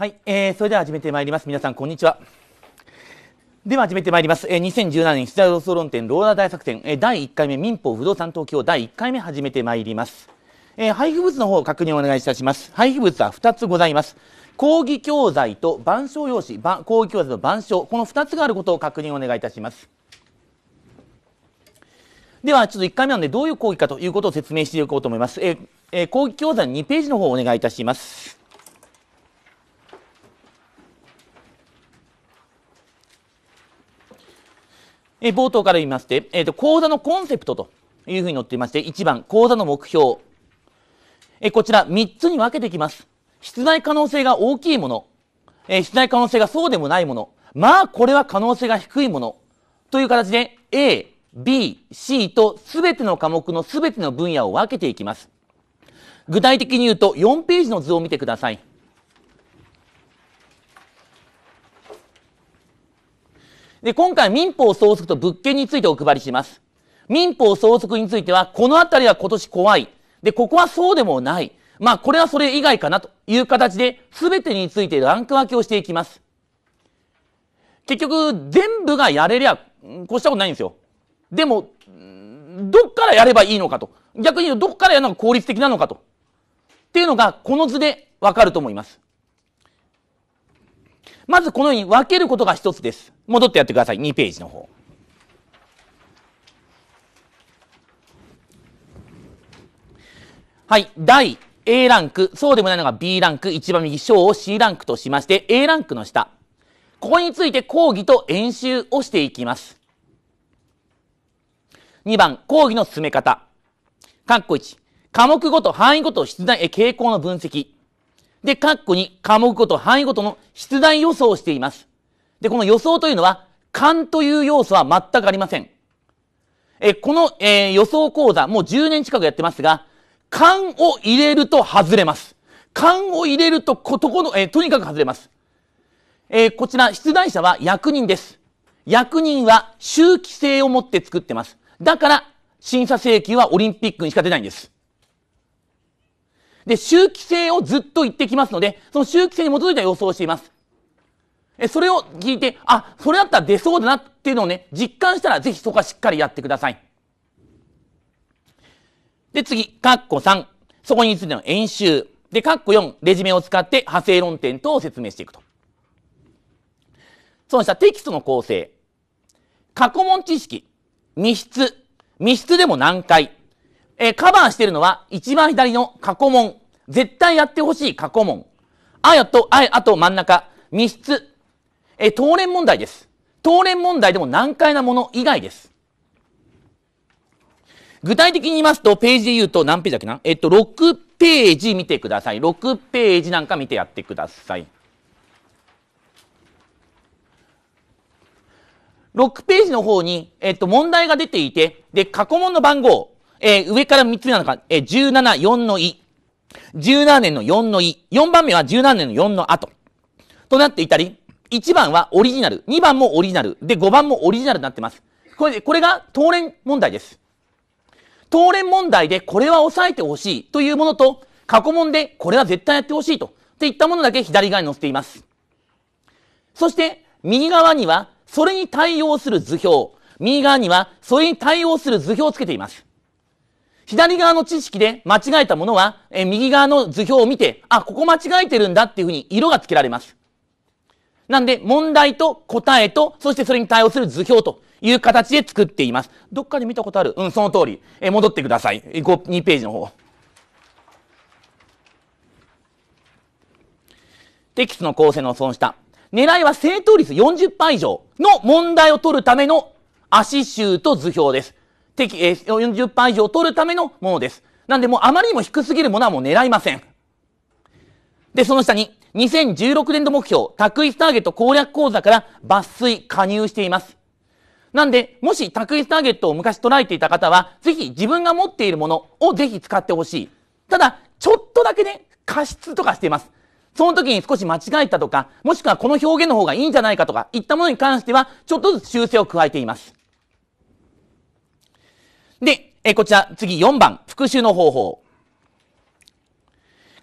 はい、えー、それでは始めてまいります。皆さん、こんにちは。では始めてまいります。えー、2017年、出題論争論点、ローラー大作戦、えー、第1回目、民法不動産登記を第1回目始めてまいります。えー、配布物の方、確認をお願いいたします。配布物は2つございます。講義教材と板書用紙、講義教材と板書、この2つがあることを確認をお願いいたします。では、ちょっと1回目なので、どういう講義かということを説明していこうと思います。えー、えー、講義教材の2ページの方をお願いいたします。えー、冒頭から言いまして、えーと、講座のコンセプトというふうに載っていまして1番講座の目標、えー、こちら3つに分けていきます出題可能性が大きいもの、えー、出題可能性がそうでもないものまあこれは可能性が低いものという形で A、B、C と全ての科目の全ての分野を分けていきます具体的に言うと4ページの図を見てくださいで、今回民法相続と物件についてお配りします。民法相続については、このあたりは今年怖い。で、ここはそうでもない。まあ、これはそれ以外かなという形で、すべてについてランク分けをしていきます。結局、全部がやれりゃ、こうしたことないんですよ。でも、どっからやればいいのかと。逆に言うと、どっからやるのが効率的なのかと。っていうのが、この図でわかると思います。まずこのように分けることが一つです。戻ってやってください。2ページの方。はい。第 A ランク、そうでもないのが B ランク、一番右、小を C ランクとしまして、A ランクの下。ここについて講義と演習をしていきます。2番、講義の進め方。括弧1、科目ごと、範囲ごと、出題、傾向の分析。で、カッコに科目ごと範囲ごとの出題予想をしています。で、この予想というのは、勘という要素は全くありません。え、この、えー、予想講座、もう10年近くやってますが、勘を入れると外れます。勘を入れると、こと、この、えー、とにかく外れます。えー、こちら、出題者は役人です。役人は周期性を持って作ってます。だから、審査請求はオリンピックにしか出ないんです。で、周期性をずっと言ってきますので、その周期性に基づいた予想をしています。え、それを聞いて、あ、それだったら出そうだなっていうのをね、実感したら、ぜひそこはしっかりやってください。で、次、カッコ3。そこについての演習。で、カッコ4、レジュメを使って派生論点等を説明していくと。そしたテキストの構成。過去問知識。密室。密室でも何回。えー、カバーしているのは一番左の過去問。絶対やってほしい過去問。あやと、あや、あと真ん中。密室。え、当連問題です。当連問題でも難解なもの以外です。具体的に言いますと、ページで言うと何ページだっけなえっと、6ページ見てください。6ページなんか見てやってください。6ページの方に、えっと、問題が出ていて、で、過去問の番号、えー、上から3つ目なのか、えー、17、4の1。17年の4のい、4番目は17年の4の後。となっていたり、1番はオリジナル、2番もオリジナル、で、5番もオリジナルになってます。これ、これが当連問題です。当連問題でこれは抑えてほしいというものと、過去問でこれは絶対やってほしいと、っていったものだけ左側に載せています。そして、右側には、それに対応する図表、右側には、それに対応する図表をつけています。左側の知識で間違えたものは、え右側の図表を見て、あ、ここ間違えてるんだっていうふうに色がつけられます。なんで、問題と答えと、そしてそれに対応する図表という形で作っています。どっかで見たことあるうん、その通り。え戻ってください。2ページの方。テキストの構成の損した。狙いは正答率40%以上の問題を取るための足集と図表です。適、えー、40%以上取るためのものです。なんでもうあまりにも低すぎるものはもう狙いません。で、その下に、2016年度目標、択一ターゲット攻略講座から抜粋、加入しています。なんで、もし択一ターゲットを昔捉えていた方は、ぜひ自分が持っているものをぜひ使ってほしい。ただ、ちょっとだけね、過失とかしています。その時に少し間違えたとか、もしくはこの表現の方がいいんじゃないかとか、いったものに関しては、ちょっとずつ修正を加えています。で、えこちら、次4番、復習の方法。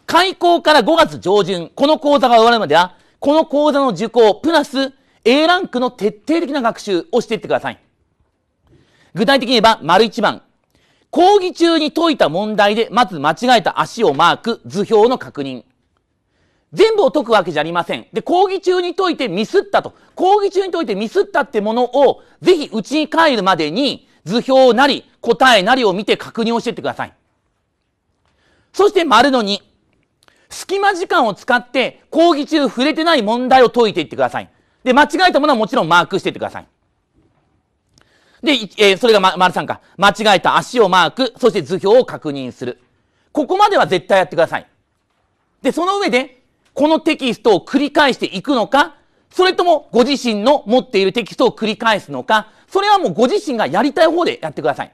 開校から5月上旬、この講座が終わるまでは、この講座の受講、プラス A ランクの徹底的な学習をしていってください。具体的に言えば、丸1番。講義中に解いた問題で、まず間違えた足をマーク、図表の確認。全部を解くわけじゃありません。で、講義中に解いてミスったと。講義中に解いてミスったってものを、ぜひ家に帰るまでに、図表なり答えなりを見て確認をしていってください。そして丸の2。隙間時間を使って講義中触れてない問題を解いていってください。で、間違えたものはもちろんマークしていってください。で、えー、それが、ま、丸3か。間違えた足をマーク、そして図表を確認する。ここまでは絶対やってください。で、その上で、このテキストを繰り返していくのか、それともご自身の持っているテキストを繰り返すのか、それはもうご自身がやりたい方でやってください。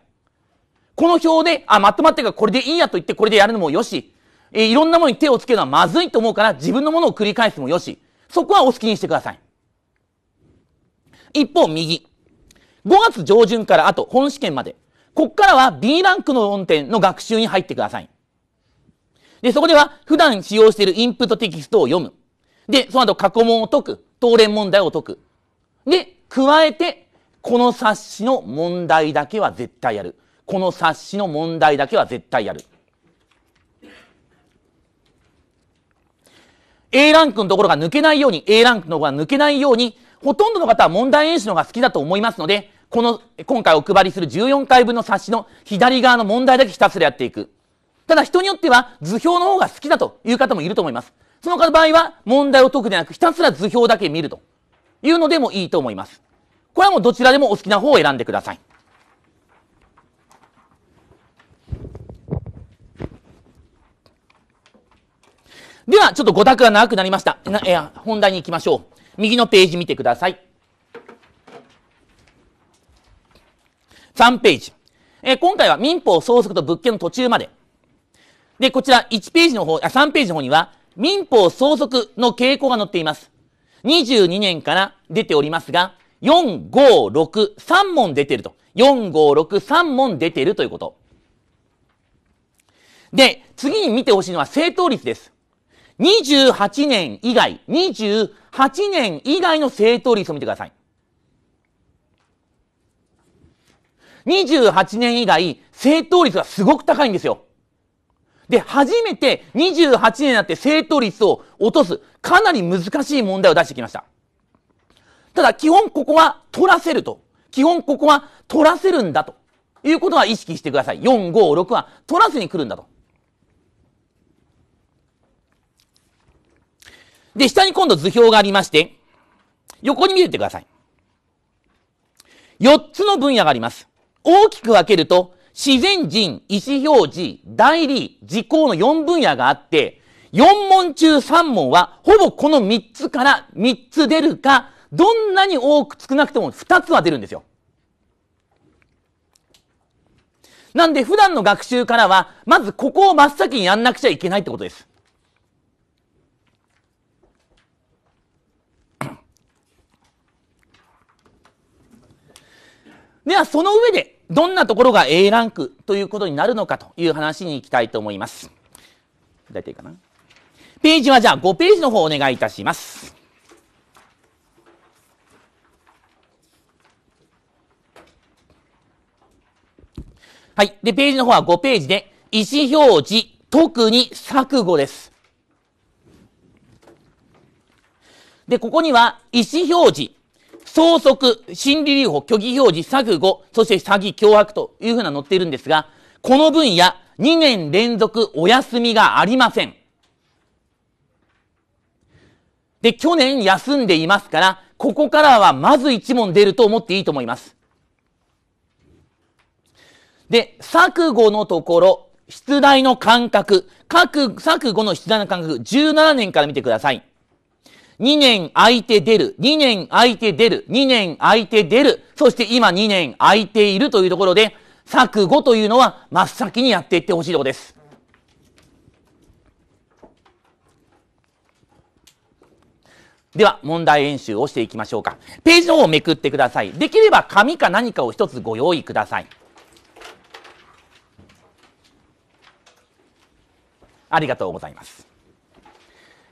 この表で、あ、まとまってるからこれでいいやと言ってこれでやるのもよし、えー、いろんなものに手をつけるのはまずいと思うから自分のものを繰り返すもよし、そこはお好きにしてください。一方、右。5月上旬からあと本試験まで。こっからは B ランクの論点の学習に入ってください。で、そこでは普段使用しているインプットテキストを読む。で、その後過去問を解く。東連問題を解く。で、加えて、この冊子の問題だけは絶対やる。この冊子の問題だけは絶対やる。A ランクのところが抜けないように、A ランクのところが抜けないように、ほとんどの方は問題演習のが好きだと思いますので、この、今回お配りする14回分の冊子の左側の問題だけひたすらやっていく。ただ人によっては図表の方が好きだという方もいると思います。その方の場合は問題を解くでなくひたすら図表だけ見るというのでもいいと思います。これはもうどちらでもお好きな方を選んでください。では、ちょっと5択が長くなりました。なえ本題に行きましょう。右のページ見てください。3ページ。え今回は民法相則と物件の途中まで。で、こちら1ページの方、あ3ページの方には、民法相続の傾向が載っています。22年から出ておりますが、4、5、6、3問出てると。4、5、6、3問出てるということ。で、次に見てほしいのは正答率です。28年以外、28年以外の正答率を見てください。28年以外、正答率がすごく高いんですよ。で、初めて28年になって正答率を落とす、かなり難しい問題を出してきました。ただ、基本ここは取らせると。基本ここは取らせるんだと。いうことは意識してください。4、5、6は取らせに来るんだと。で、下に今度図表がありまして、横に見ててください。4つの分野があります。大きく分けると、自然人、意思表示、代理、時効の4分野があって、4問中3問は、ほぼこの3つから3つ出るか、どんなに多く少なくとも2つは出るんですよ。なんで普段の学習からは、まずここを真っ先にやんなくちゃいけないってことです。では、その上で、どんなところが A ランクということになるのかという話に行きたいと思います。大体かな。ページはじゃあ5ページの方お願いいたします。はい。で、ページの方は5ページで、意思表示、特に錯誤です。で、ここには意思表示、相続、心理留保、虚偽表示、錯誤、そして詐欺、脅迫というふうな載っているんですが、この分野、2年連続お休みがありません。で、去年休んでいますから、ここからはまず1問出ると思っていいと思います。で、錯誤のところ、出題の感覚、各錯誤の出題の感覚、17年から見てください。2年空いて出る、2年空いて出る、2年空いて出る、そして今2年空いているというところで、錯誤というのは真っ先にやっていってほしいところです。では、問題演習をしていきましょうか。ページの方をめくってください。できれば紙か何かを一つご用意ください。ありがとうございます。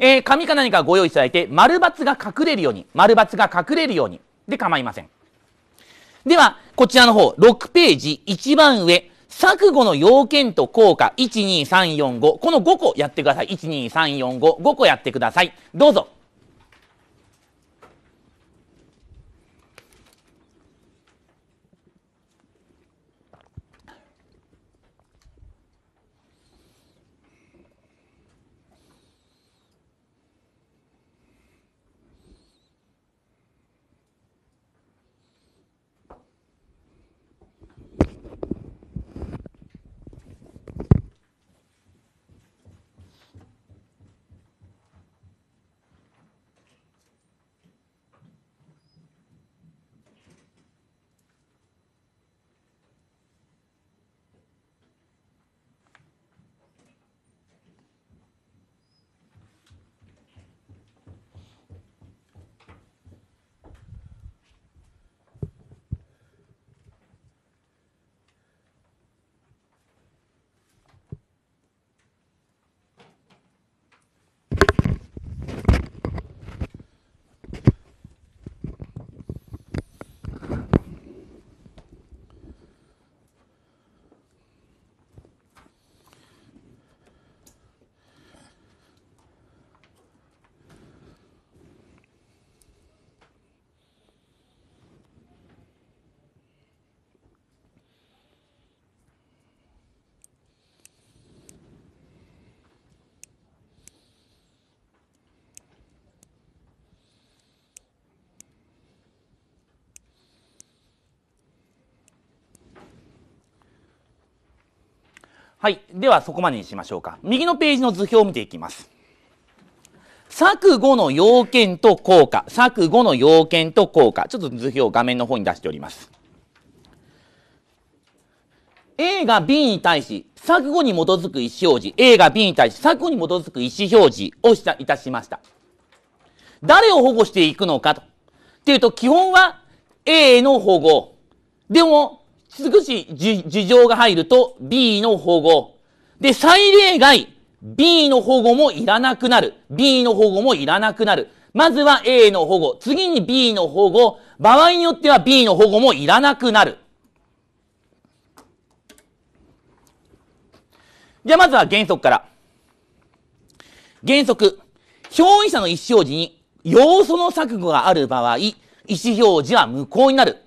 えー、紙か何かご用意いただいて、丸×が隠れるように、丸×が隠れるように、で構いません。では、こちらの方、6ページ、一番上、錯誤の要件と効果、12345、この5個やってください。12345、5個やってください。どうぞ。はい。では、そこまでにしましょうか。右のページの図表を見ていきます。錯誤の要件と効果。錯誤の要件と効果。ちょっと図表を画面の方に出しております。A が B に対し、錯誤に基づく意思表示。A が B に対し、錯誤に基づく意思表示をした、いたしました。誰を保護していくのかと。っていうと、基本は A の保護。でも、少し事情が入ると B の保護。で、最例外、B の保護もいらなくなる。B の保護もいらなくなる。まずは A の保護、次に B の保護、場合によっては B の保護もいらなくなる。じゃあまずは原則から。原則、表意者の意思表示に要素の錯誤がある場合、意思表示は無効になる。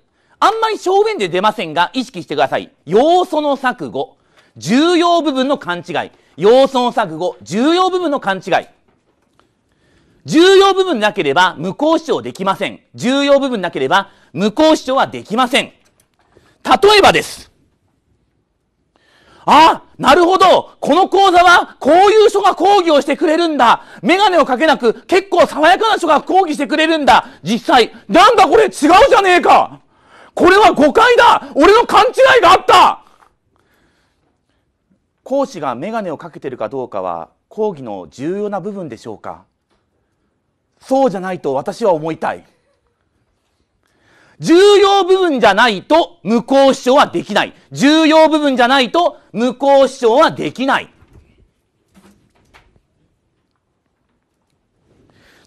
あんまり正面で出ませんが、意識してください。要素の錯誤、重要部分の勘違い。要素の錯誤、重要部分の勘違い。重要部分なければ無効主張できません。重要部分なければ無効主張はできません。例えばです。あ、なるほど。この講座は、こういう人が講義をしてくれるんだ。メガネをかけなく、結構爽やかな人が講義してくれるんだ。実際、なんだこれ違うじゃねえかこれは誤解だ俺の勘違いがあった講師が眼鏡をかけてるかどうかは講義の重要な部分でしょうかそうじゃないと私は思いたい。重要部分じゃないと無効主張はできない。重要部分じゃないと無効主張はできない。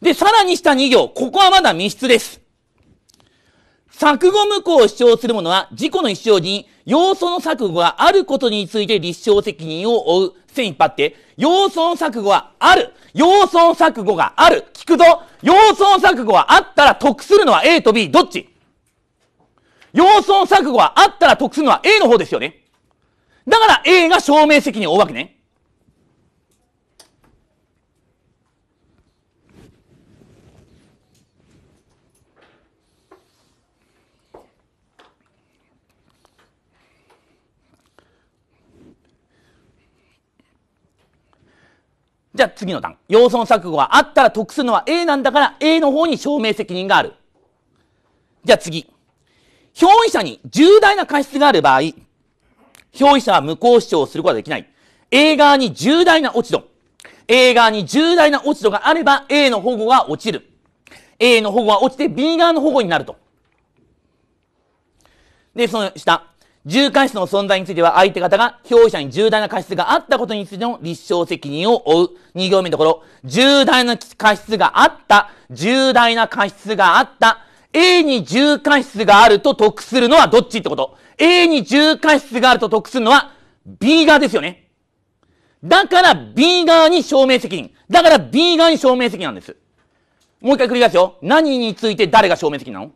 で、さらに下2行。ここはまだ密室です。錯誤無効を主張する者は、自己の一生に、要素の錯誤があることについて立証責任を負う。線引っ張って、要素の錯誤はある要素の錯誤がある聞くぞ要素の錯誤はあったら得するのは A と B、どっち要素の錯誤はあったら得するのは A の方ですよね。だから A が証明責任を負うわけね。じゃあ次の段。要素の錯誤があったら得するのは A なんだから A の方に証明責任がある。じゃあ次。表意者に重大な過失がある場合、表意者は無効主張することはできない。A 側に重大な落ち度。A 側に重大な落ち度があれば A の保護が落ちる。A の保護は落ちて B 側の保護になると。で、その下。重過失の存在については相手方が表者に重大な過失があったことについての立証責任を負う。二行目のところ、重大な過失があった、重大な過失があった、A に重過失があると得するのはどっちってこと ?A に重過失があると得するのは B 側ですよね。だから B 側に証明責任。だから B 側に証明責任なんです。もう一回繰り返すよ。何について誰が証明責任なの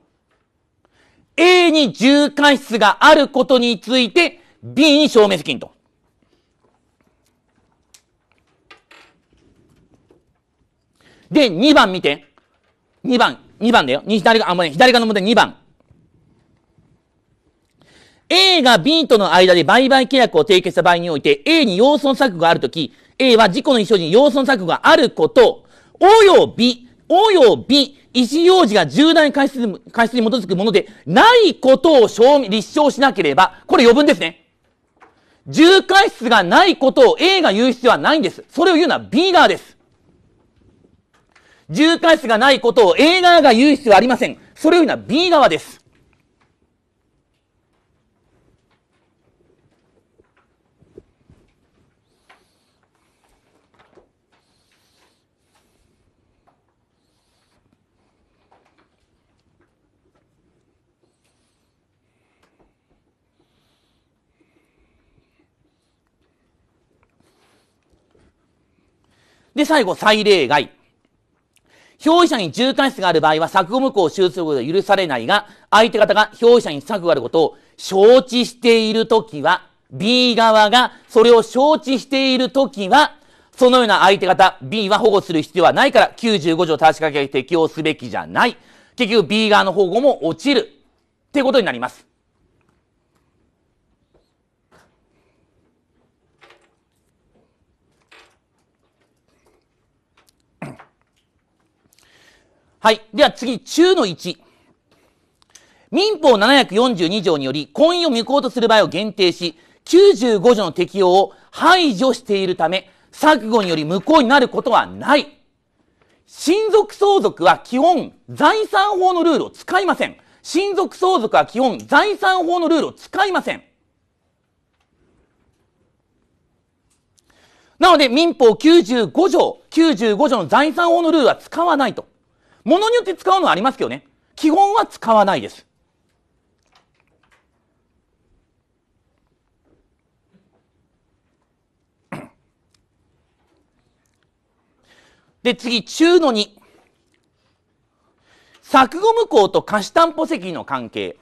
A に重過失があることについて B に証明滅金と。で、2番見て。2番、2番だよ。左側、あ、もうね、左側の問題2番。A が B との間で売買契約を締結した場合において、A に要損錯誤があるとき、A は事故の一生時に要損錯誤があること、およびおよび意思表示が重大回数回数に基づくものでないことを証明、立証しなければ、これ余分ですね。重回数がないことを A が言う必要はないんです。それを言うのは B 側です。重回数がないことを A 側が言う必要はありません。それを言うのは B 側です。で、最後、最例外。表者に重過室がある場合は、作後無効を修正ことは許されないが、相手方が表者に策があることを承知しているときは、B 側がそれを承知しているときは、そのような相手方、B は保護する必要はないから、95条正し書け適用すべきじゃない。結局 B 側の保護も落ちる。ってことになります。はい。では次、中の1。民法742条により、婚姻を無効とする場合を限定し、95条の適用を排除しているため、錯誤により無効になることはない。親族相続は基本、財産法のルールを使いません。親族相続は基本、財産法のルールを使いません。なので、民法95条、95条の財産法のルールは使わないと。ものによって使うのはありますけどね。基本は使わないです。で、次、中の2。作後無効と貸し担保責任の関係。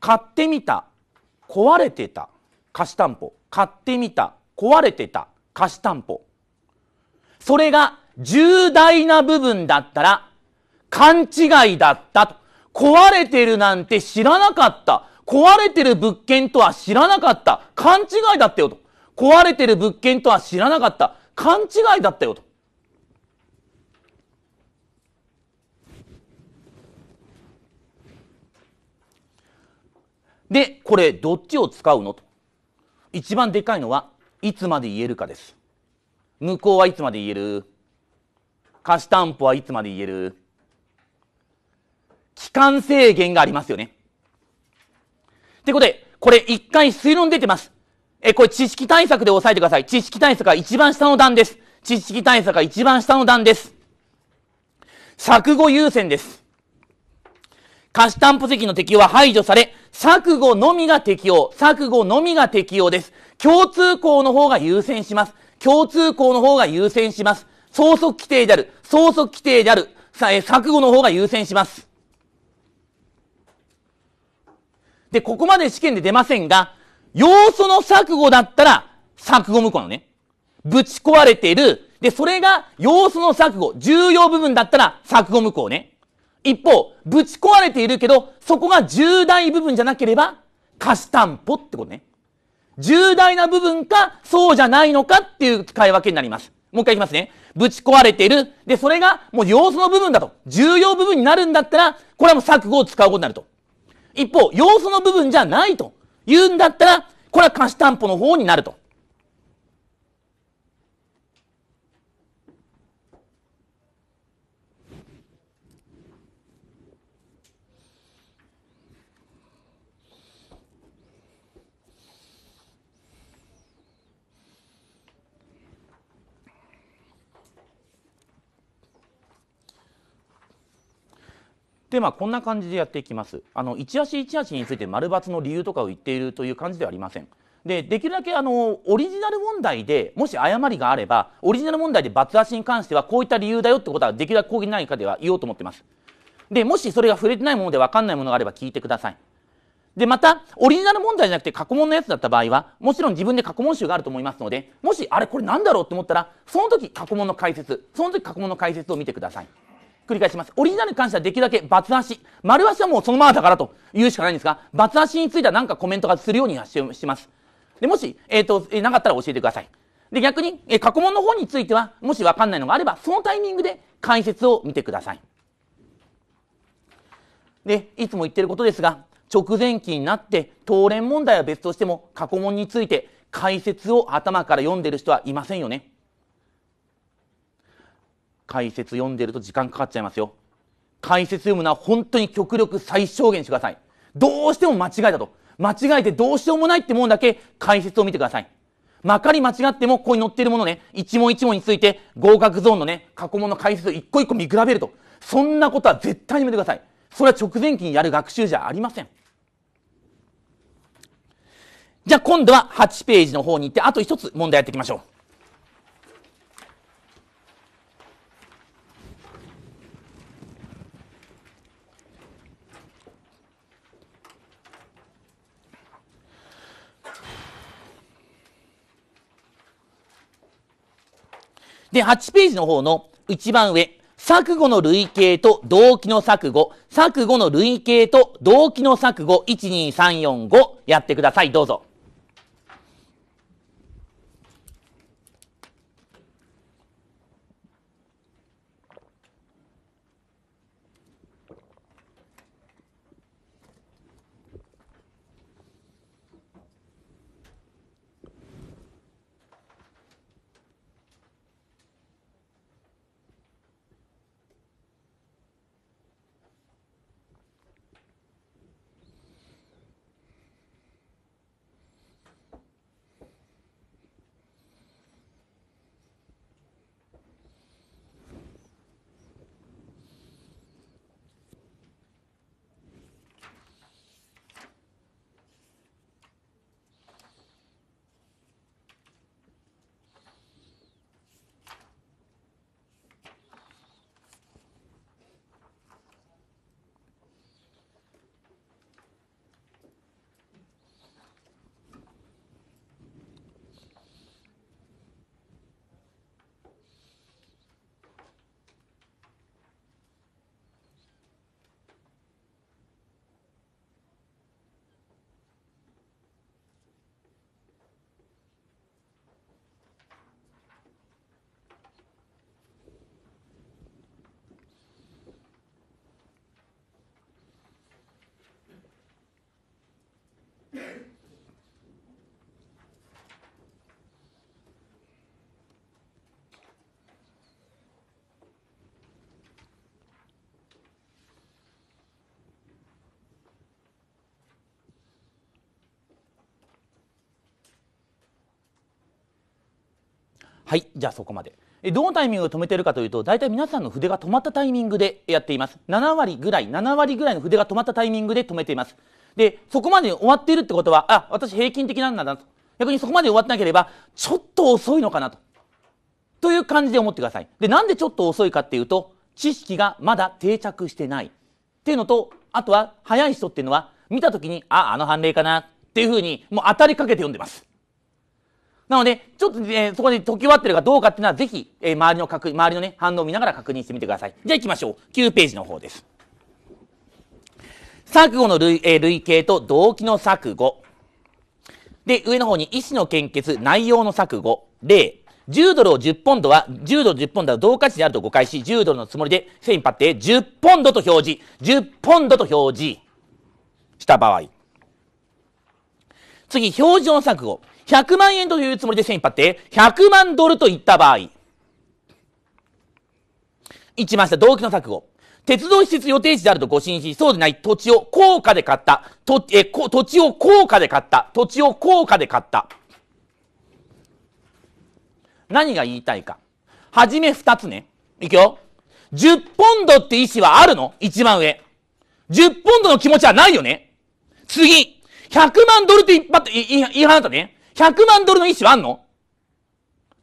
買ってみた。壊れてた。貸し担保。買ってみた。壊れてた。貸し担保。それが重大な部分だったら勘違いだったと。壊れてるなんて知らなかった。壊れてる物件とは知らなかった。勘違いだったよと。壊れてる物件とは知らなかった。勘違いだったよと。で、これどっちを使うのと。一番でかいのはいつまで言えるかです。向こうはいつまで言える貸し担保はいつまで言える期間制限がありますよね。ってことで、これ一回推論出てます。え、これ知識対策で押さえてください。知識対策は一番下の段です。知識対策は一番下の段です。錯誤優先です。貸し担保責の適用は排除され、錯誤のみが適用。錯誤のみが適用です。共通項の方が優先します。共通項の方が優先します。相則規定である。相則規定である。さえ、錯誤の方が優先します。で、ここまで試験で出ませんが、要素の錯誤だったら、錯誤無効のね。ぶち壊れている。で、それが要素の錯誤、重要部分だったら錯誤無効ね。一方、ぶち壊れているけど、そこが重大部分じゃなければ、貸担保ってことね。重大な部分か、そうじゃないのかっていう使い分けになります。もう一回いきますね。ぶち壊れている。で、それがもう要素の部分だと。重要部分になるんだったら、これはもう錯誤を使うことになると。一方、要素の部分じゃないと言うんだったら、これは貸し担保の方になると。でまあこんな感じでやっていきます。あの一足一足について丸抜の理由とかを言っているという感じではありません。でできるだけあのオリジナル問題でもし誤りがあればオリジナル問題で罰足に関してはこういった理由だよってことはできるだけ講義ないかでは言おうと思ってます。でもしそれが触れてないもので分かんないものがあれば聞いてください。でまたオリジナル問題じゃなくて過去問のやつだった場合はもちろん自分で過去問集があると思いますのでもしあれこれなんだろうって思ったらその時過去問の解説その時過去問の解説を見てください。繰り返します。オリジナルに関してはできるだけバツ足。丸足はもうそのままだからというしかないんですが、バツ足については何かコメントがするようにはします。で、もし、えっ、ー、と、えなかったら教えてください。で、逆に、えー、過去問の方については、もしわかんないのがあれば、そのタイミングで解説を見てください。で、いつも言ってることですが、直前期になって、当連問題は別としても、過去問について解説を頭から読んでる人はいませんよね。解説読んでると時間かかっちゃいますよ。解説読むのは本当に極力最小限してください。どうしても間違えたと。間違えてどうしようもないってもんだけ解説を見てください。まかり間違っても、ここに載っているものね、一問一問について、合格ゾーンのね、過去問の解説を一個一個見比べると。そんなことは絶対にやめてください。それは直前期にやる学習じゃありません。じゃあ今度は8ページの方に行って、あと一つ問題やっていきましょう。で、8ページの方の一番上、錯誤の類型と動機の錯誤、錯誤の類型と動機の錯誤、12345やってください。どうぞ。はいじゃあそこまでどのタイミングで止めてるかというと大体皆さんの筆が止まったタイミングでやっています7割ぐらい7割ぐらいの筆が止まったタイミングで止めていますでそこまで終わっているってことはあ私平均的なんだなと逆にそこまで終わってなければちょっと遅いのかなとという感じで思ってくださいでなんでちょっと遅いかっていうと知識がまだ定着してないっていうのとあとは早い人っていうのは見た時にああの判例かなっていうふうにもう当たりかけて読んでますなので、ちょっと、えー、そこで解き終わってるかどうかっていうのは、ぜひ、えー、周りの確、周りのね、反応を見ながら確認してみてください。じゃあ行きましょう。9ページの方です。錯誤の類,、えー、類型と動機の錯誤。で、上の方に、医師の献血、内容の錯誤、例。10ドルを10ポンドは、10ドル10ポンドは同価値であると誤解し、10ドルのつもりで、線にパ引っ張って、10ポンドと表示。10ポンドと表示した場合。次、表示の錯誤。100万円というつもりで円引っ張って、100万ドルと言った場合、一番下、動機の錯誤。鉄道施設予定地であると誤信し、そうでない土地を高価で買った。えこ土地を高価で買った。土地を高価で買った。何が言いたいか。はじめ二つね。いくよ。10ポンドって意思はあるの一番上。10ポンドの気持ちはないよね。次。100万ドルって言い放ったね。100万ドルの意思はあんの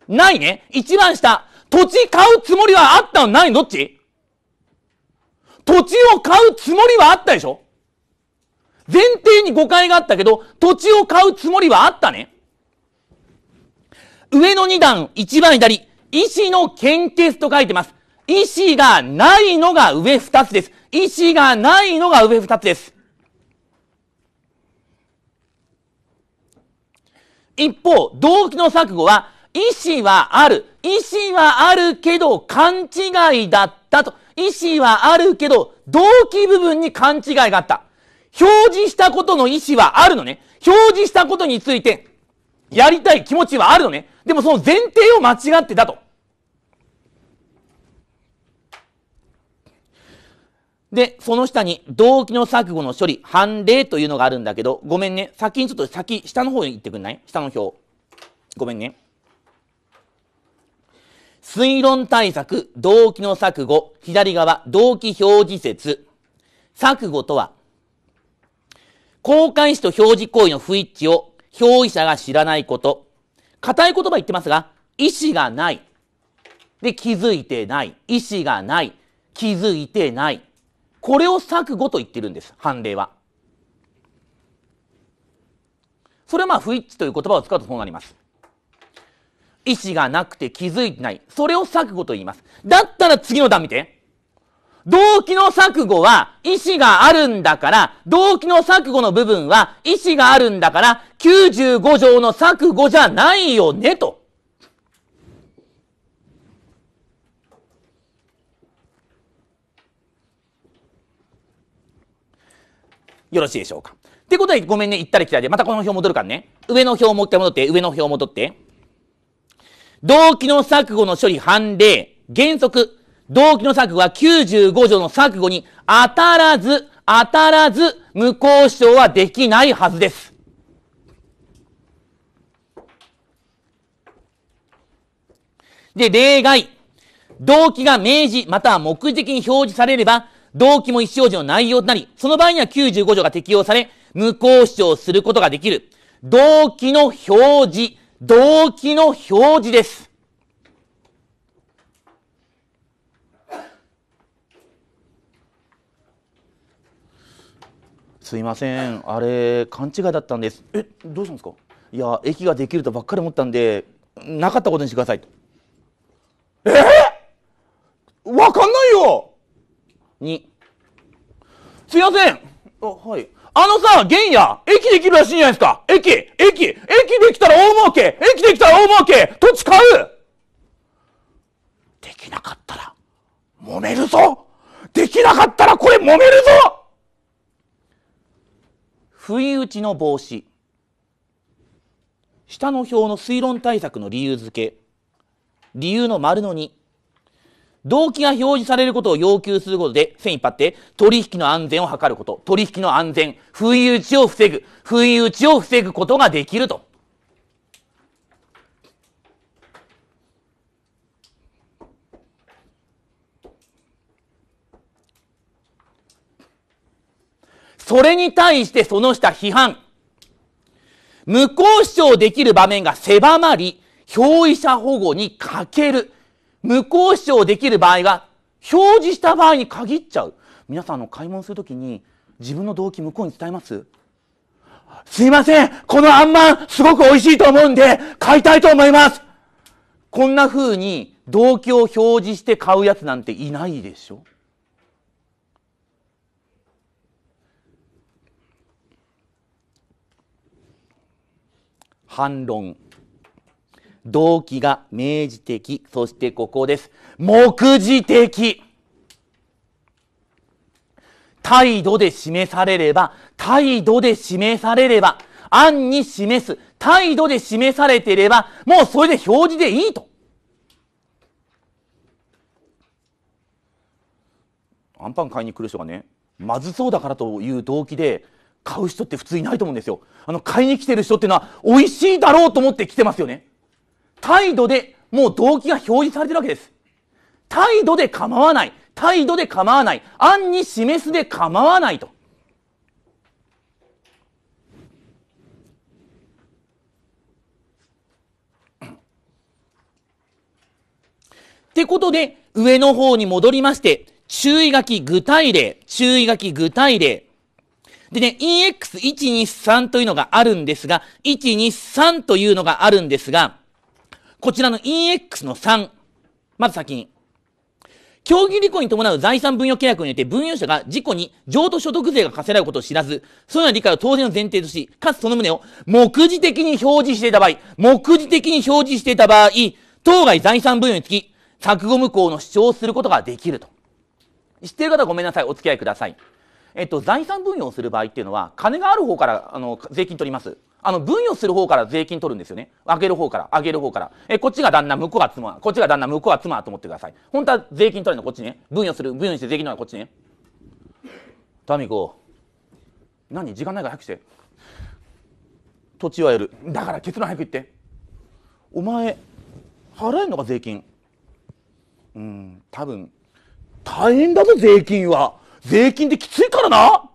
ないね。一番下。土地買うつもりはあったのないどっち土地を買うつもりはあったでしょ前提に誤解があったけど、土地を買うつもりはあったね。上の2段、一番左。医師の献血と書いてます。意思がないのが上2つです。意思がないのが上2つです。一方、動機の錯誤は、意思はある。意思はあるけど勘違いだったと。意思はあるけど、動機部分に勘違いがあった。表示したことの意思はあるのね。表示したことについて、やりたい気持ちはあるのね。でもその前提を間違ってたと。で、その下に動機の錯誤の処理、判例というのがあるんだけど、ごめんね。先にちょっと先、下の方に行ってくんない下の表。ごめんね。推論対策、動機の錯誤、左側、動機表示説。錯誤とは、公開しと表示行為の不一致を表意者が知らないこと。固い言葉言ってますが、意思がない。で、気づいてない。意思がない。気づいてない。これを錯誤と言ってるんです、判例は。それはまあ不一致という言葉を使うとそうなります。意思がなくて気づいてない。それを錯誤と言います。だったら次の段見て。動機の錯誤は意思があるんだから、動機の錯誤の部分は意思があるんだから、95条の錯誤じゃないよね、と。よろしいでしょうか。ってことで、ごめんね、行ったり来たりで、またこの表戻るからね。上の表もう一回戻って、上の表戻って。動機の錯誤の処理判例、原則。動機の錯誤は95条の錯誤に当たらず、当たらず、無効主張はできないはずです。で、例外。動機が明示または目的に表示されれば、動機も一生示の内容となり、その場合には95条が適用され、無効主張することができる。動機の表示、動機の表示です。すいませんあれ勘違いだったんですえどうしたんですかいや駅ができるとばっかり思ったんでなかったことにしてくださいえー、わかんないよ2すいませんあはいあのさ、玄野、駅できるらしいんじゃないですか駅駅駅できたら大儲け駅できたら大儲け土地買うできなかったら、揉めるぞできなかったらこれ揉めるぞ不意打ちの防止。下の表の推論対策の理由付け。理由の丸の2。動機が表示されることを要求することで、線っ発って、取引の安全を図ること、取引の安全、不意打ちを防ぐ、不意打ちを防ぐことができると。それに対してその下批判。無効主張できる場面が狭まり、表意者保護に欠ける。無効視聴できる場合は、表示した場合に限っちゃう。皆さんの買い物するときに、自分の動機向こうに伝えますすいませんこのあんまんすごく美味しいと思うんで、買いたいと思いますこんな風に動機を表示して買うやつなんていないでしょ反論動機が明示的そしてここです目次的態度で示されれば態度で示されれば案に示す態度で示されてればもうそれで表示でいいとアンパン買いに来る人がねまずそうだからという動機で買う人って普通いないと思うんですよあの買いに来てる人っていうのは美味しいだろうと思って来てますよね態度でもう動機が表示されてるわけです。態度で構わない。態度で構わない。案に示すで構わないと。ってことで、上の方に戻りまして、注意書き具体例、注意書き具体例。でね、EX123 というのがあるんですが、123というのがあるんですが、こちらの EX の3。まず先に。競技履行に伴う財産分与契約において分与者が事故に譲渡所得税が課せられることを知らず、そのような理解を当然の前提とし、かつその旨を目次的に表示していた場合、目次的に表示していた場合、当該財産分与につき、錯誤無効の主張をすることができると。知っている方はごめんなさい。お付き合いください。えっと、財産分与をする場合っていうのは、金がある方から、あの、税金取ります。あの、分与する方から税金取るんですよね。あげる方から、あげる方から。え、こっちが旦那、向こうが妻、こっちが旦那、向こうが妻と思ってください。本当は税金取るのこっちね。分与する、分与して税金取るのこっちね。タミコ、何時間ないから早くして。土地はやる。だから結論早く言って。お前、払えんのか税金。うん、多分、大変だぞ税金は。税金ってきついからな。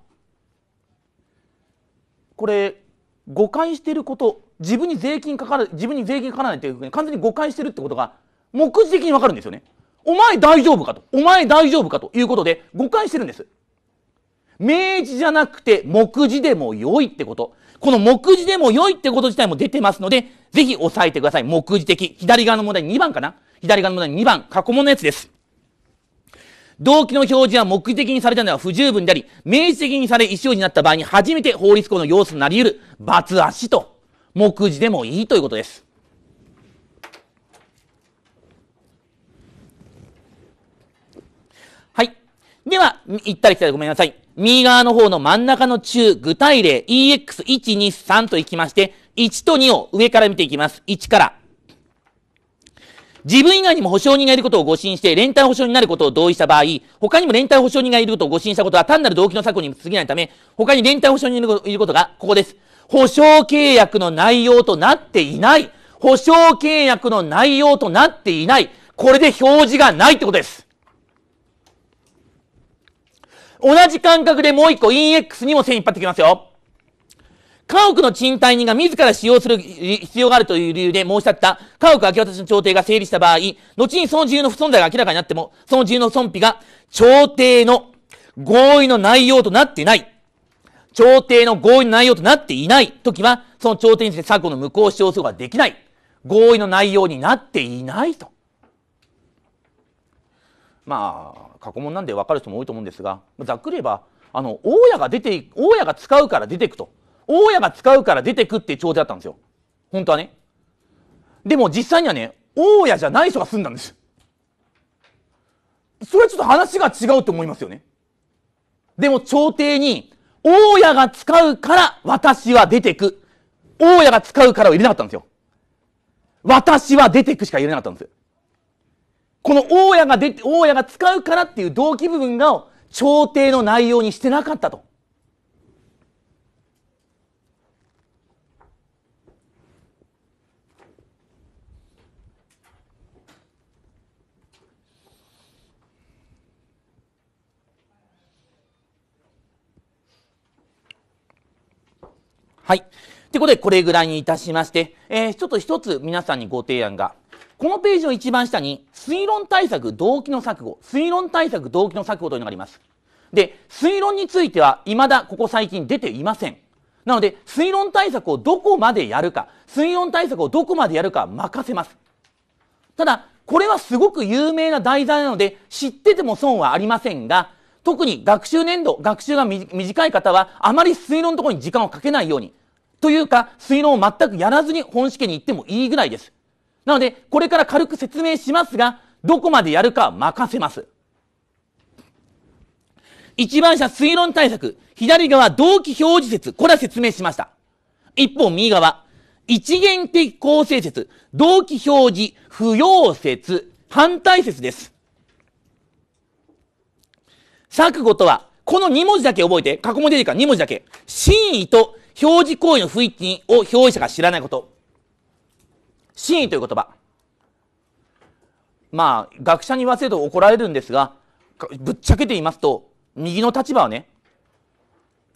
これ誤解してること自分に税金かかる自分に税金かからないっていうふうに完全に誤解してるってことが目次的にわかるんですよね。お前大丈夫かとお前大丈夫かということで誤解してるんです。明示じゃなくて目次でも良いってこと。この目次でも良いってこと自体も出てますので、ぜひ押さえてください。目次的。左側の問題2番かな左側の問題2番。過去問のやつです。動機の表示は目的にされたのは不十分であり、明示的にされ一生になった場合に初めて法律項の要素になり得る、罰足と、目次でもいいということです。はい。では、行ったり来たりごめんなさい。右側の方の真ん中の中、具体例 EX123 といきまして、1と2を上から見ていきます。1から。自分以外にも保証人がいることを誤信して連帯保証になることを同意した場合、他にも連帯保証人がいることを誤信したことは単なる動機の錯誤に過ぎないため、他に連帯保証人がいることが、ここです。保証契約の内容となっていない。保証契約の内容となっていない。これで表示がないってことです。同じ感覚でもう一個 EX にも線引っ張ってきますよ。家屋の賃貸人が自ら使用する必要があるという理由で申し立った家屋明け渡しの調停が成立した場合、後にその自由の不存在が明らかになっても、その自由の損費が調停の合意の内容となってない。調停の合意の内容となっていないときは、その調停について策の無効を主張することができない。合意の内容になっていないと。まあ、過去問なんで分かる人も多いと思うんですが、ざっくり言えば、あの、大家が出て、大家が使うから出ていくと。大家が使うから出てくって調停だったんですよ。本当はね。でも実際にはね、大家じゃない人が住んだんです。それはちょっと話が違うと思いますよね。でも朝廷に、大家が使うから私は出てく。大家が使うからを入れなかったんですよ。私は出てくしか入れなかったんです。この大家が出て、大家が使うからっていう動機部分が朝廷の内容にしてなかったと。はい。ということで、これぐらいにいたしまして、えー、ちょっと一つ皆さんにご提案が、このページの一番下に、推論対策動機の錯誤、推論対策動機の錯誤というのがあります。で、推論については、未だここ最近出ていません。なので、推論対策をどこまでやるか、推論対策をどこまでやるか任せます。ただ、これはすごく有名な題材なので、知ってても損はありませんが、特に学習年度、学習が短い方は、あまり推論のところに時間をかけないように、というか、推論を全くやらずに本試験に行ってもいいぐらいです。なので、これから軽く説明しますが、どこまでやるかは任せます。一番下、推論対策、左側同期表示説、これは説明しました。一方右側、一元的構成説、同期表示、不要説、反対説です。錯誤とは、この2文字だけ覚えて、過去も出てるから2文字だけ。真意と表示行為の不一致を表示者が知らないこと。真意という言葉。まあ、学者に言わせると怒られるんですが、ぶっちゃけて言いますと、右の立場はね、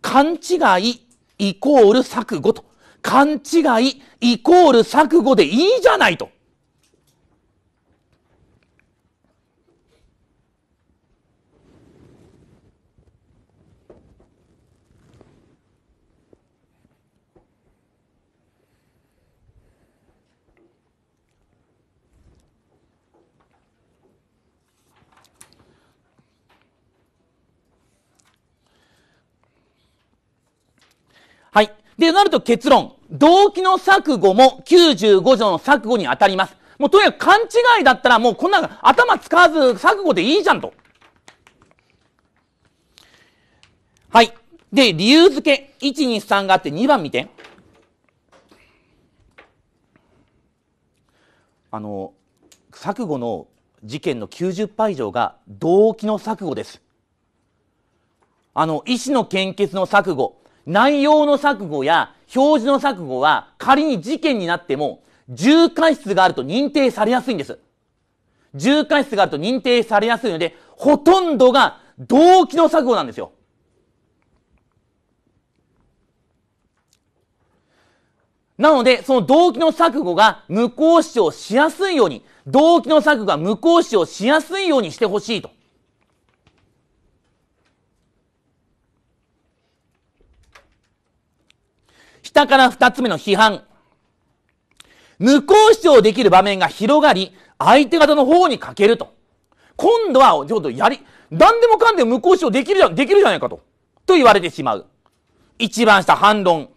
勘違いイコール錯誤と。勘違いイコール錯誤でいいじゃないと。はい。で、なると結論。動機の錯誤も95条の錯誤に当たります。もうとにかく勘違いだったらもうこんな頭使わず錯誤でいいじゃんと。はい。で、理由付け。1、2、3があって2番見て。あの、錯誤の事件の90%以上が動機の錯誤です。あの、医師の献血の錯誤、内容の錯誤や表示の錯誤は仮に事件になっても重過失があると認定されやすいんです。重過失があると認定されやすいので、ほとんどが動機の錯誤なんですよ。なので、その動機の錯誤が無効使用しやすいように、動機の錯誤が無効使用しやすいようにしてほしいと。下から2つ目の批判。無効主張できる場面が広がり、相手方の方に欠けると。今度は、ちょっとやり、何でもかんでも無効主張できるじゃ、できるじゃないかと。と言われてしまう。一番下、反論。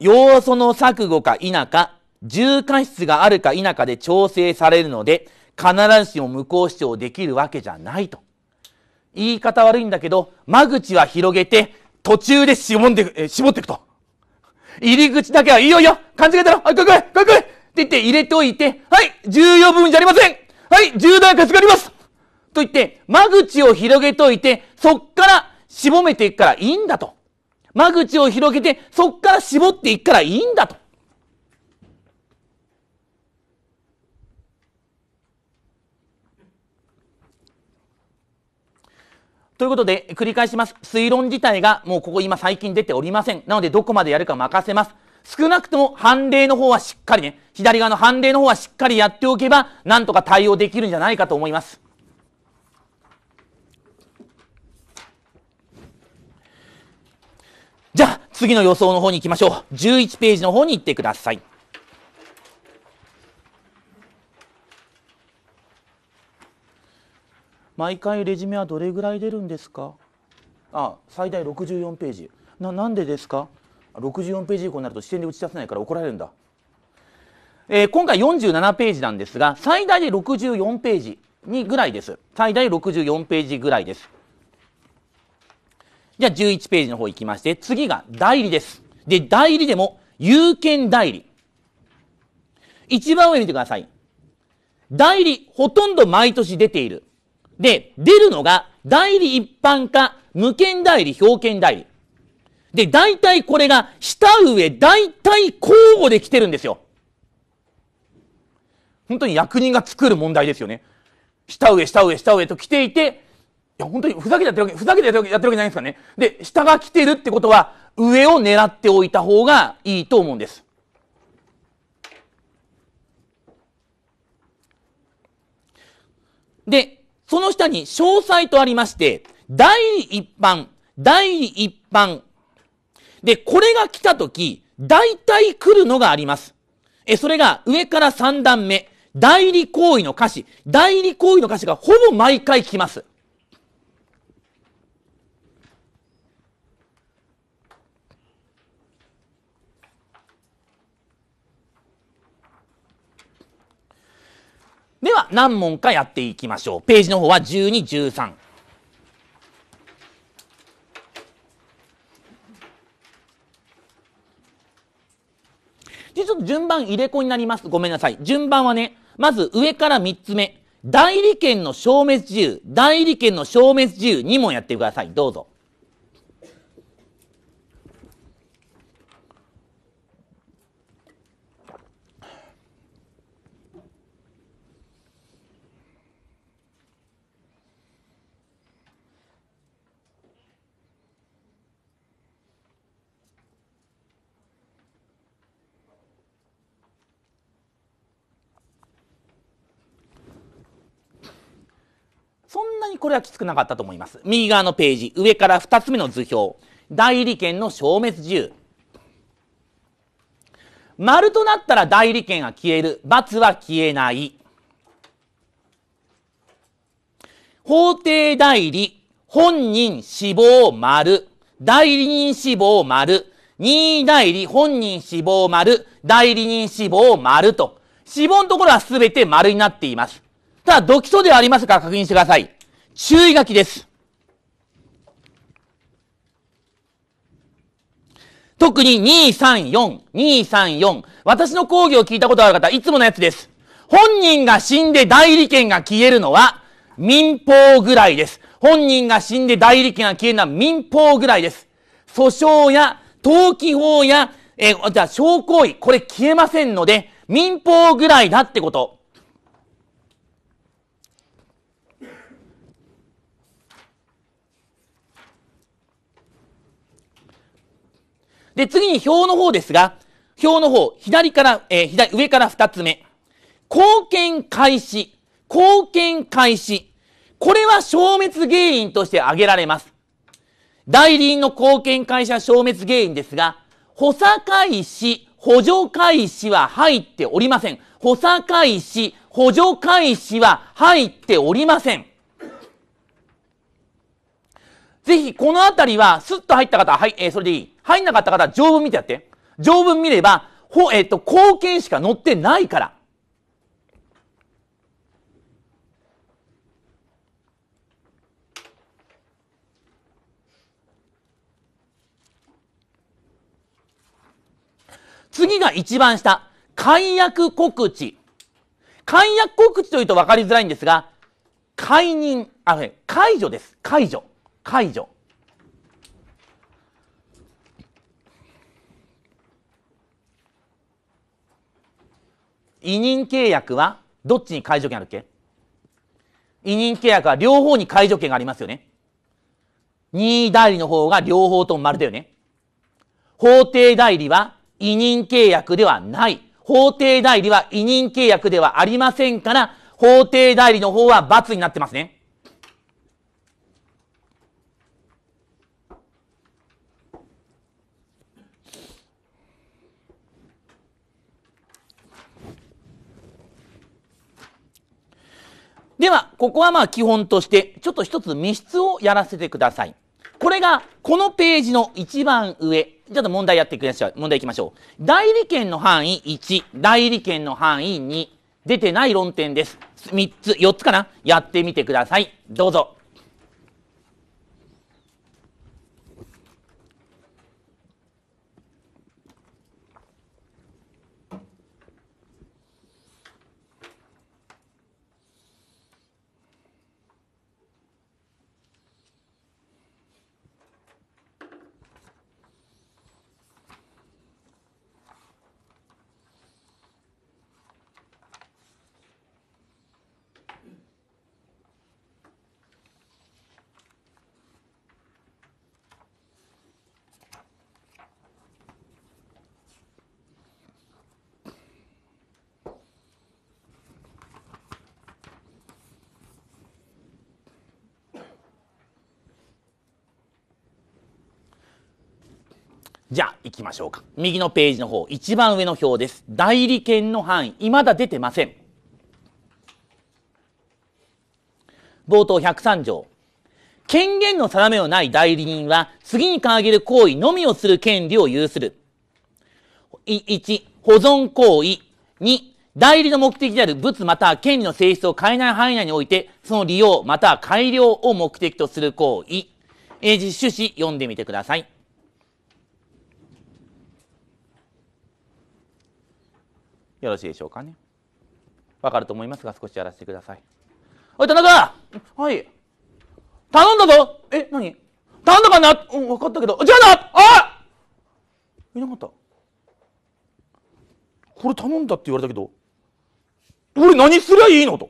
要素の錯誤か否か、重過失があるか否かで調整されるので、必ずしも無効主張できるわけじゃないと。言い方悪いんだけど、間口は広げて、途中で絞んで、えー、絞っていくと。入り口だけはいいよいいよ勘違いだろはい、来い来いかっこいって言って入れといて、はい重要部分じゃありませんはい重大貸しがありますと言って、間口を広げといて、そっから絞めていくからいいんだと。間口を広げて、そっから絞っていくからいいんだと。ということで、繰り返します。推論自体がもうここ今最近出ておりません。なので、どこまでやるか任せます。少なくとも判例の方はしっかりね、左側の判例の方はしっかりやっておけば、なんとか対応できるんじゃないかと思います。じゃあ、次の予想の方に行きましょう。11ページの方に行ってください。毎回レジュメはどれぐらい出るんですかあ最大64ページななんでですか64ページ以降になると視点で打ち出せないから怒られるんだ、えー、今回47ページなんですが最大で64ページにぐらいです最大64ページぐらいですじゃあ11ページの方いきまして次が代理ですで代理でも有権代理一番上見てください代理ほとんど毎年出ているで、出るのが代理一般化、無権代理、表権代理。で、大体これが下上、大体交互で来てるんですよ。本当に役人が作る問題ですよね。下上、下上、下上と来ていて、いや、本当にふざけてやってるわけ、ふざけてやってるわけじゃないんですかね。で、下が来てるってことは、上を狙っておいた方がいいと思うんです。で、その下に詳細とありまして、第一版、第一版。で、これが来たとき、大体来るのがあります。え、それが上から3段目、代理行為の歌詞。代理行為の歌詞がほぼ毎回聞きます。では何問かやっていきましょう。ページの方は12、13。で、ちょっと順番入れ子になります。ごめんなさい。順番はね、まず上から3つ目。代理権の消滅自由。代理権の消滅自由。2問やってください。どうぞ。んなにこれはきつくなかったと思います。右側のページ、上から2つ目の図表。代理権の消滅自由。丸となったら代理権は消える。罰は消えない。法定代理、本人死亡丸。代理人死亡丸。任意代理、本人死亡丸。代理人死亡丸と。死亡のところは全て丸になっています。さあ、読書ではありますか確認してください。注意書きです。特に234、234。私の講義を聞いたことある方、いつものやつです。本人が死んで代理権が消えるのは民法ぐらいです。本人が死んで代理権が消えるのは民法ぐらいです。訴訟や登記法や、えじゃあ、証行為、これ消えませんので、民法ぐらいだってこと。で、次に表の方ですが、表の方、左から、えー、左、上から2つ目。貢献開始。貢献開始。これは消滅原因として挙げられます。代理人の貢献会社消滅原因ですが、補佐開始、補助開始は入っておりません。補佐開始、補助開始は入っておりません。ぜひ、このあたりは、スッと入った方は、はい、えー、それでいい。入んなかった方条文見てやって。条文見れば、ほ、えっ、ー、と、貢献しか載ってないから。次が一番下。解約告知。解約告知というと分かりづらいんですが、解任、あ、解除です。解除。解除。委任契約はどっちに解除権あるっけ委任契約は両方に解除権がありますよね。任意代理の方が両方とも丸だよね。法定代理は委任契約ではない。法定代理は委任契約ではありませんから、法定代理の方は罰になってますね。では、ここはまあ基本として、ちょっと一つ密室をやらせてください。これが、このページの一番上。ちょっと問題やってください。問題いきましょう。代理権の範囲1、代理権の範囲2、出てない論点です。3つ、4つかなやってみてください。どうぞ。じゃあ、行きましょうか。右のページの方、一番上の表です。代理権の範囲、未だ出てません。冒頭103条。権限の定めのない代理人は、次に掲げる行為のみをする権利を有する。1、保存行為。2、代理の目的である物または権利の性質を変えない範囲内において、その利用または改良を目的とする行為。え実趣旨読んでみてください。よろしいでしょうかねわかると思いますが少しやらせてくださいおい田中はい頼んだぞえ何頼んだかなうん分かったけどじゃあなあいなかったこれ頼んだって言われたけど俺何すりゃいいのと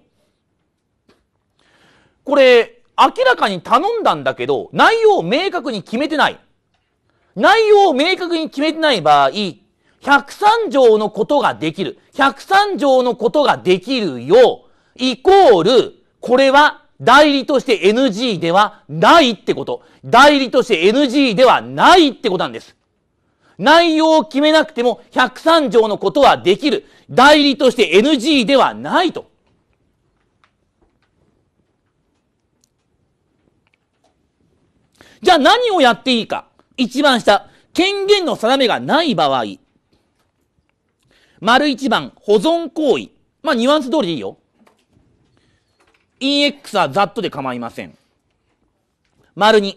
これ明らかに頼んだんだけど内容を明確に決めてない内容を明確に決めてない場合103条のことができる。103条のことができるよ。イコール、これは代理として NG ではないってこと。代理として NG ではないってことなんです。内容を決めなくても103条のことはできる。代理として NG ではないと。じゃあ何をやっていいか。一番下。権限の定めがない場合、丸一番、保存行為。まあ、ニュアンス通りでいいよ。EX はざっとで構いません。丸二、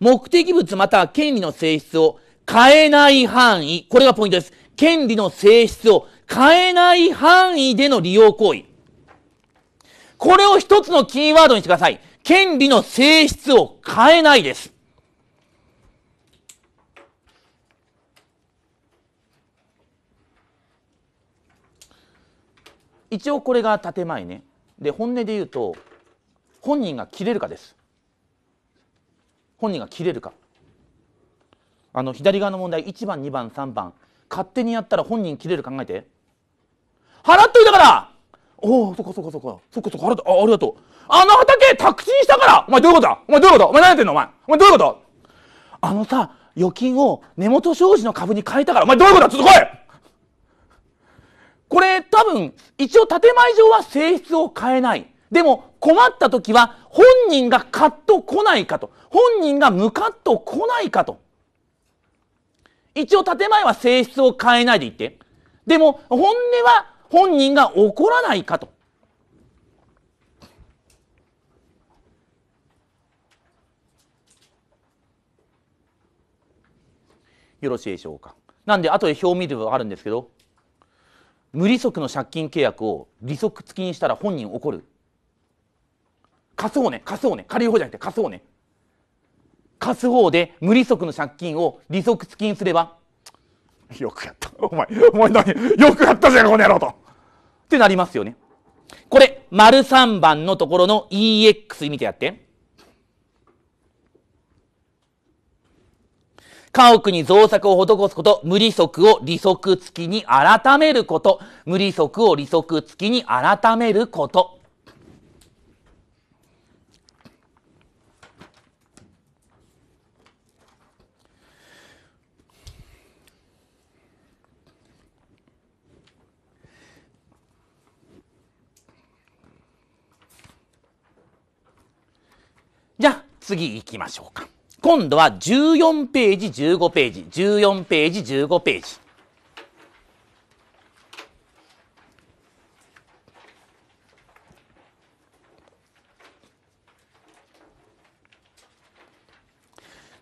目的物または権利の性質を変えない範囲。これがポイントです。権利の性質を変えない範囲での利用行為。これを一つのキーワードにしてください。権利の性質を変えないです。一応これが建前ねで本音で言うと本人が切れるかです本人が切れるかあの左側の問題1番2番3番勝手にやったら本人切れる考えて払っといたからおおそこそこそこそこそこ払ったあありがとうあの畑宅地にしたからお前どういうことお前どういうことお前何やってんのお前お前どういうことあのさ預金を根本商事の株に変えたからお前どういうことだちょっと来いこれ多分一応建前上は性質を変えないでも困った時は本人がカッと来ないかと本人がムカッと来ないかと一応建前は性質を変えないで言ってでも本音は本人が怒らないかとよろしいでしょうかなんで後で表を見る部分あるんですけど無利息の借金契約を利息付きにしたら本人怒る貸す方ね貸そうね借りる方じゃなくて貸す方ね貸す方で無利息の借金を利息付きにすればよくやったお前お前何よくやったじゃんこの野郎とってなりますよねこれ丸3番のところの EX 見てやって家屋に造作を施すこと、無利息を利息付きに改めること、無利息を利息付きに改めること。じゃあ次行きましょうか。今度は14ページ、15ページ、14ページ、15ページ。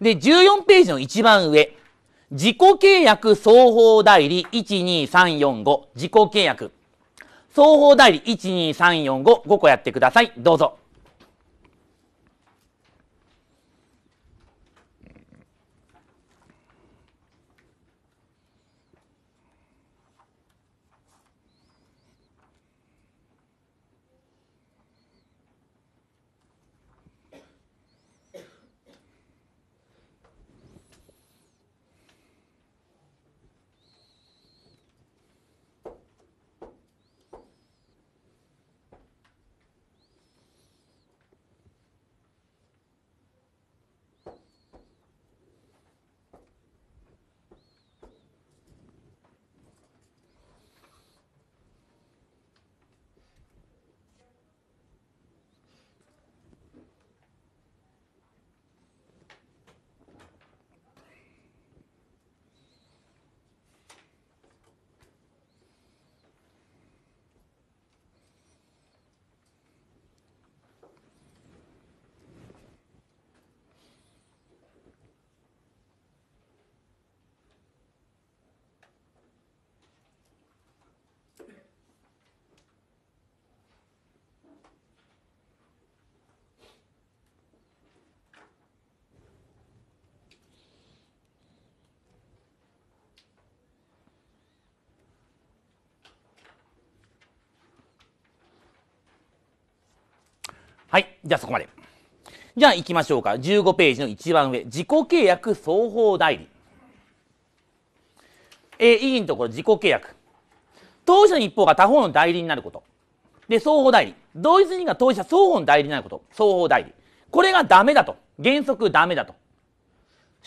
で、14ページの一番上。自己契約双方代理12345。自己契約。双方代理12345。5個やってください。どうぞ。はい。じゃあそこまで。じゃあ行きましょうか。15ページの一番上。自己契約双方代理。え、委員のところ自己契約。当事者の一方が他方の代理になること。で、双方代理。同一人が当事者双方の代理になること。双方代理。これがダメだと。原則ダメだと。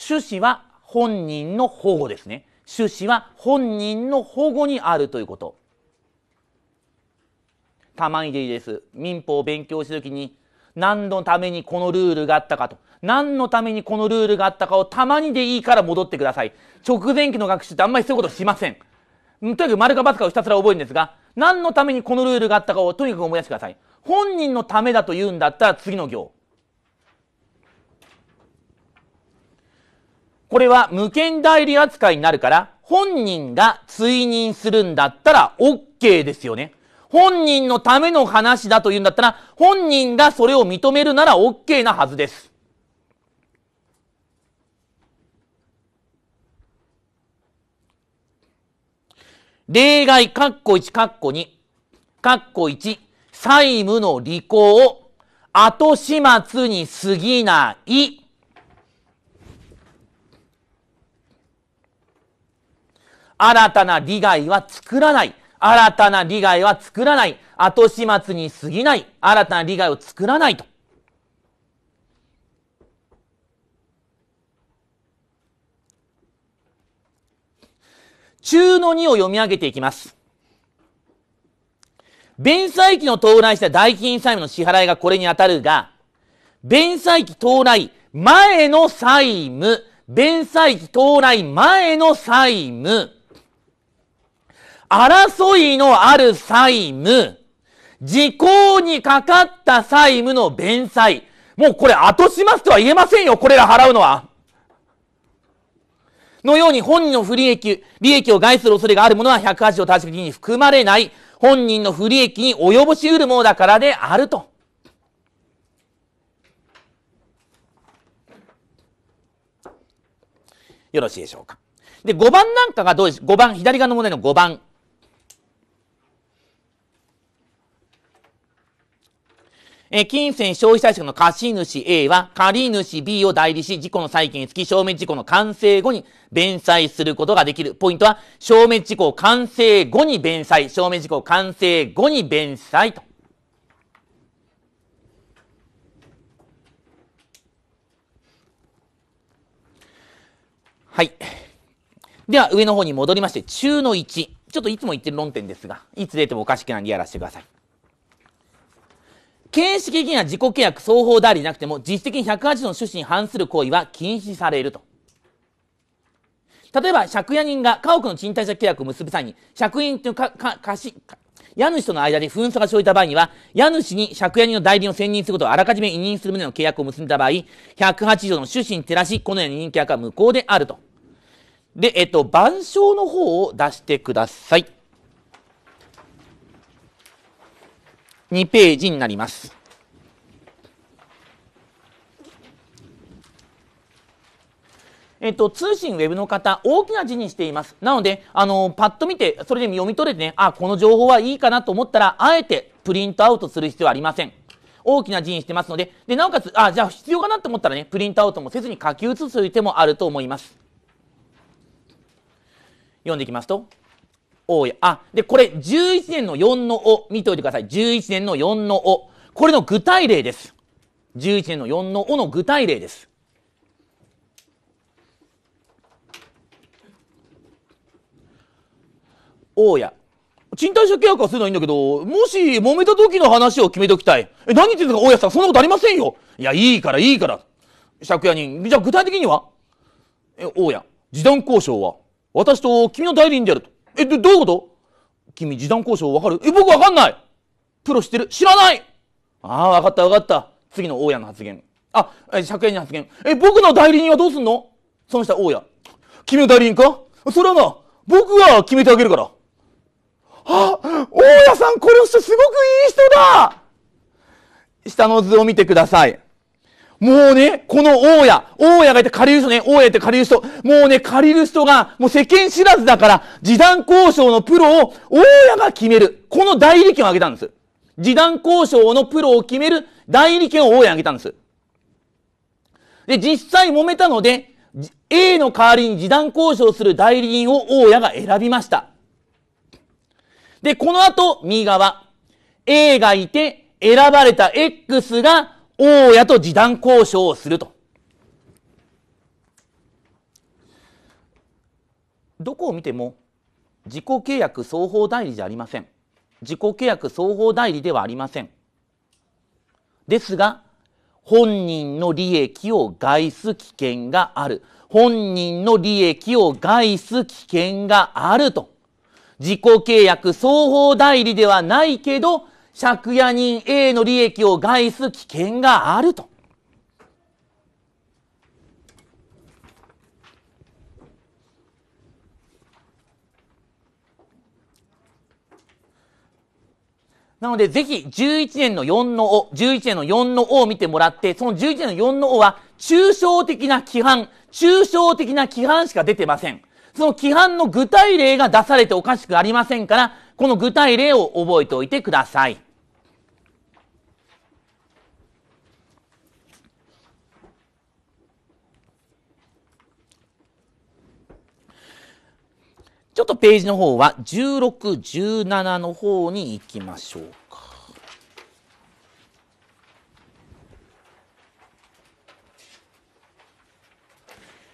趣旨は本人の保護ですね。趣旨は本人の保護にあるということ。たまにでいいです。民法を勉強したきに、何のためにこのルールがあったかと。何のためにこのルールがあったかをたまにでいいから戻ってください。直前期の学習ってあんまりそういうことしません。とにかく丸か×かをひたすら覚えるんですが、何のためにこのルールがあったかをとにかく思い出してください。本人のためだと言うんだったら次の行。これは無権代理扱いになるから、本人が追認するんだったら OK ですよね。本人のための話だというんだったら、本人がそれを認めるなら OK なはずです。例外、カッコ1、カッコ2、カッコ1、債務の履行、後始末に過ぎない。新たな利害は作らない。新たな利害は作らない。後始末に過ぎない。新たな利害を作らないと。中の2を読み上げていきます。弁済期の到来した代金債務の支払いがこれに当たるが、弁済期到来前の債務、弁済期到来前の債務、争いのある債務、時効にかかった債務の弁済。もうこれ後しますとは言えませんよ、これら払うのは。のように本人の不利益、利益を害する恐れがあるものは108条対象に含まれない。本人の不利益に及ぼし得るものだからであると。よろしいでしょうか。で、5番なんかがどうでしょう ?5 番、左側の問題の5番。え金銭消費者策の貸主 A は、借主 B を代理し、事故の債権につき、消滅事故の完成後に弁済することができる。ポイントは、消滅事故完成後に弁済、消滅事故完成後に弁済と。はい。では、上の方に戻りまして、中の1。ちょっといつも言ってる論点ですが、いつ出てもおかしくないんでやらせてください。形式的には自己契約双方代理でなくても、実質的に108条の趣旨に反する行為は禁止されると。例えば、借家人が家屋の賃貸借契約を結ぶ際に、借員というか、か、貸し、家主との間で紛争が生じた場合には、家主に借家人の代理を選任することをあらかじめ委任する旨の契約を結んだ場合、108条の趣旨に照らし、このような任契約は無効であると。で、えっと、板書の方を出してください。2ページになります。えっと、通信ウェブの方、大きな字にしています。なので、あのー、パッと見て、それで読み取れてね、あ、この情報はいいかなと思ったら、あえてプリントアウトする必要はありません。大きな字にしてますので、で、なおかつ、あ、じゃあ必要かなと思ったらね、プリントアウトもせずに書き写すという手もあると思います。読んでいきますと、大家。あ、で、これ11年の4のお、見ておいてください。11年の4のお。これの具体例です。11年の4のおの具体例です。大家。賃貸借契約はするのはいいんだけど、もし揉めた時の話を決めておきたい。え、何言ってんですか大家さん、そんなことありませんよ。いや、いいから、いいから。借家人。じゃあ具体的にはえ、大家。示談交渉は私と君の代理人であると。え、ど、どういうこと君、示談交渉わかるえ、僕わかんないプロ知ってる知らないああ、わかったわかった。次の大家の発言。あ、え、100円の発言。え、僕の代理人はどうすんのその下、大家。君の代理人かそれはな、僕が決めてあげるから。あ、大家さんこれをしてすごくいい人だ下の図を見てください。もうね、この大家、大家がいて借りる人ね、大家って借りる人、もうね、借りる人が、もう世間知らずだから、示談交渉のプロを大家が決める。この代理権を挙げたんです。示談交渉のプロを決める代理権を大家に挙げたんです。で、実際揉めたので、A の代わりに示談交渉する代理人を大家が選びました。で、この後、右側。A がいて、選ばれた X が大家と示談交渉をすると。どこを見ても自己契約双方代理じゃありません。自己契約双方代理ではありません。ですが、本人の利益を害す危険がある。本人の利益を害す危険があると。自己契約双方代理ではないけど、借家人 A の利益を害す危険があると。なので、ぜひ、11年の4の O、11年の4の O を見てもらって、その11年の4の O は、抽象的な規範、抽象的な規範しか出てません。その規範の具体例が出されておかしくありませんから、この具体例を覚えておいてください。ちょっとページの方は16、17の方に行きましょうか。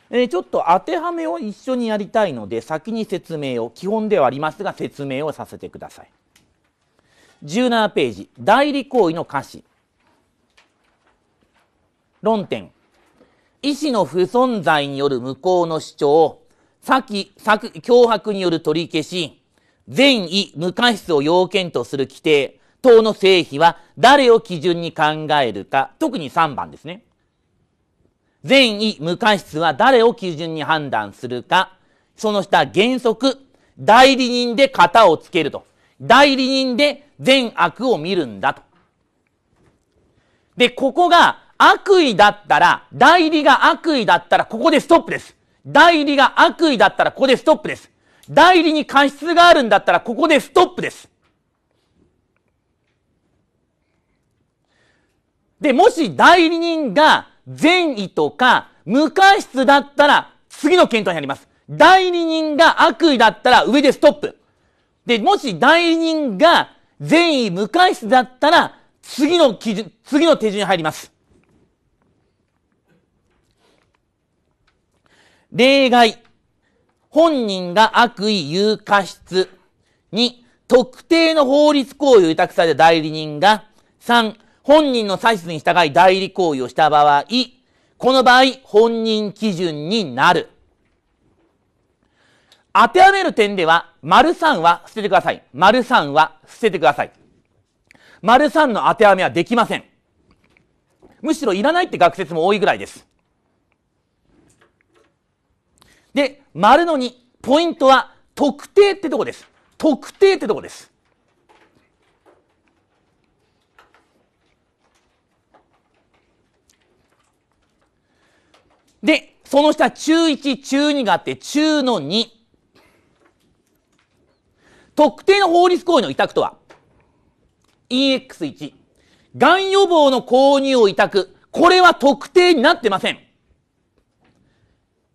えー、ちょっと当てはめを一緒にやりたいので先に説明を基本ではありますが説明をさせてください17ページ代理行為の可視論点医師の不存在による無効の主張先、先、脅迫による取り消し、善意無過失を要件とする規定等の成否は誰を基準に考えるか、特に3番ですね。善意無過失は誰を基準に判断するか、その下原則、代理人で型をつけると。代理人で善悪を見るんだと。で、ここが悪意だったら、代理が悪意だったら、ここでストップです。代理が悪意だったらここでストップです。代理に過失があるんだったらここでストップです。で、もし代理人が善意とか無過失だったら次の検討になります。代理人が悪意だったら上でストップ。で、もし代理人が善意無過失だったら次の基準、次の手順に入ります。例外。本人が悪意有過失。二。特定の法律行為を委託された代理人が。三、本人の差出に従い代理行為をした場合。この場合、本人基準になる。当てはめる点では、丸三は捨ててください。丸三は捨ててください。丸三の当てはめはできません。むしろいらないって学説も多いぐらいです。丸の2ポイントは特定ってとこです特定ってとこですでその下中1中2があって中の2特定の法律行為の委託とは EX1 がん予防の購入を委託これは特定になってません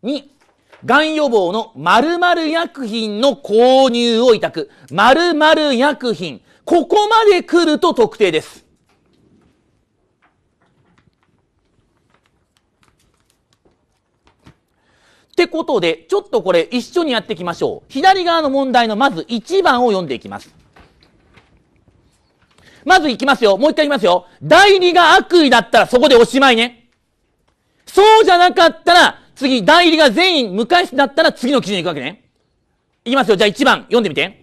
2がん予防の〇〇薬品の購入を委託。〇〇薬品。ここまで来ると特定です。ってことで、ちょっとこれ一緒にやっていきましょう。左側の問題のまず1番を読んでいきます。まずいきますよ。もう一回いきますよ。代理が悪意だったらそこでおしまいね。そうじゃなかったら、次、代理が全員無回数だったら次の記事に行くわけね。いきますよ。じゃあ1番読んでみて。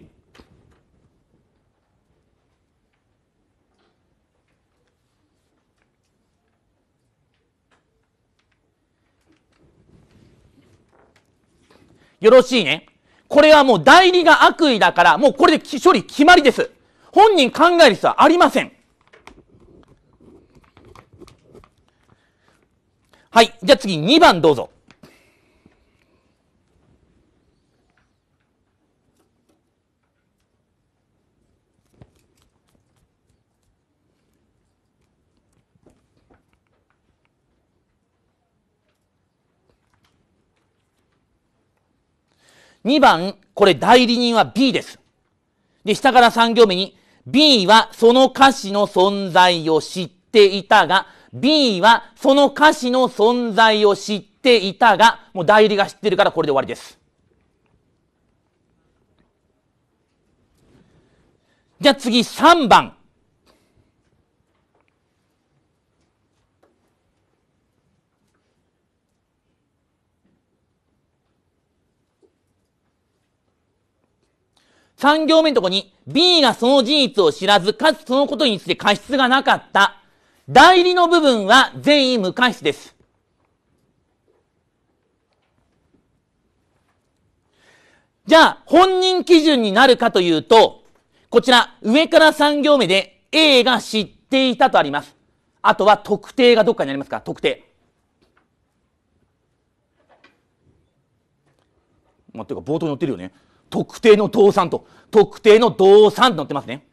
よろしいね。これはもう代理が悪意だから、もうこれで処理決まりです。本人考える必要はありません。はい。じゃあ次2番どうぞ。2番、これ代理人は B です。で、下から3行目に、B はその歌詞の存在を知っていたが、B はその歌詞の存在を知っていたが、もう代理が知ってるからこれで終わりです。じゃあ次3番。3行目のとこに、B がその事実を知らず、かつそのことについて過失がなかった。代理の部分は全員無過失です。じゃあ、本人基準になるかというと、こちら、上から3行目で A が知っていたとあります。あとは特定がどっかにありますか特定。まあ、ていうか冒頭に載ってるよね。特定の動産と、特定の動産と載ってますね。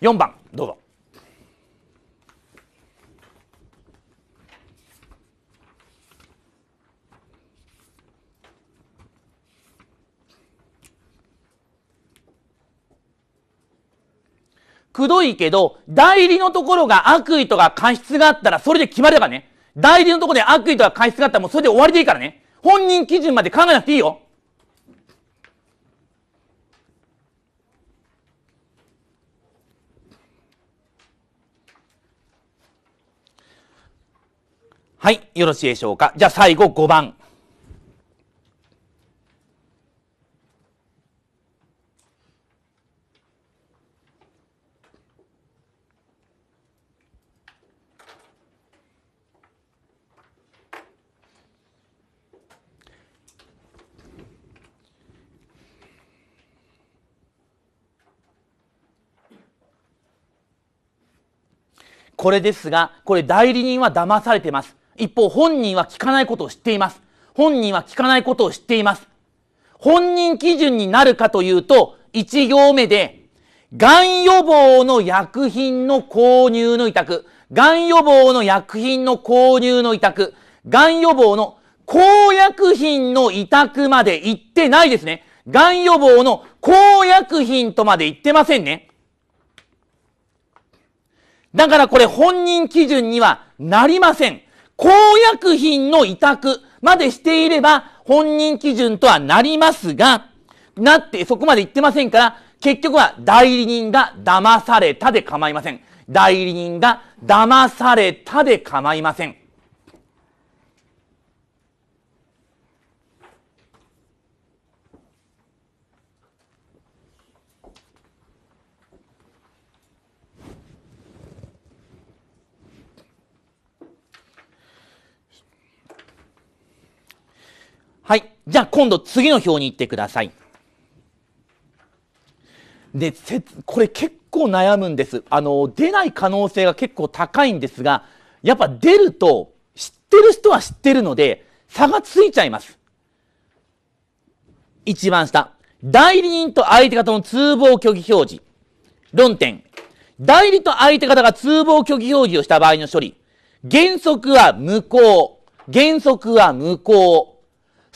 4番、どうぞ。くどいけど、代理のところが悪意とか過失があったら、それで決まればね。代理のところで悪意とか過失があったら、もうそれで終わりでいいからね。本人基準まで考えなくていいよ。はい、よろしいでしょうか。じゃあ最後5番。これですが、これ代理人は騙されてます。一方、本人は聞かないことを知っています。本人は聞かないことを知っています。本人基準になるかというと、1行目で、がん予防の薬品の購入の委託、がん予防の薬品の購入の委託、がん予防の公薬品の委託まで行ってないですね。がん予防の公薬品とまで行ってませんね。だからこれ本人基準にはなりません。公約品の委託までしていれば本人基準とはなりますが、なってそこまで言ってませんから、結局は代理人が騙されたで構いません。代理人が騙されたで構いません。はい。じゃあ今度次の表に行ってください。で、せこれ結構悩むんです。あの、出ない可能性が結構高いんですが、やっぱ出ると知ってる人は知ってるので、差がついちゃいます。一番下。代理人と相手方の通報虚偽表示。論点。代理と相手方が通報虚偽表示をした場合の処理。原則は無効。原則は無効。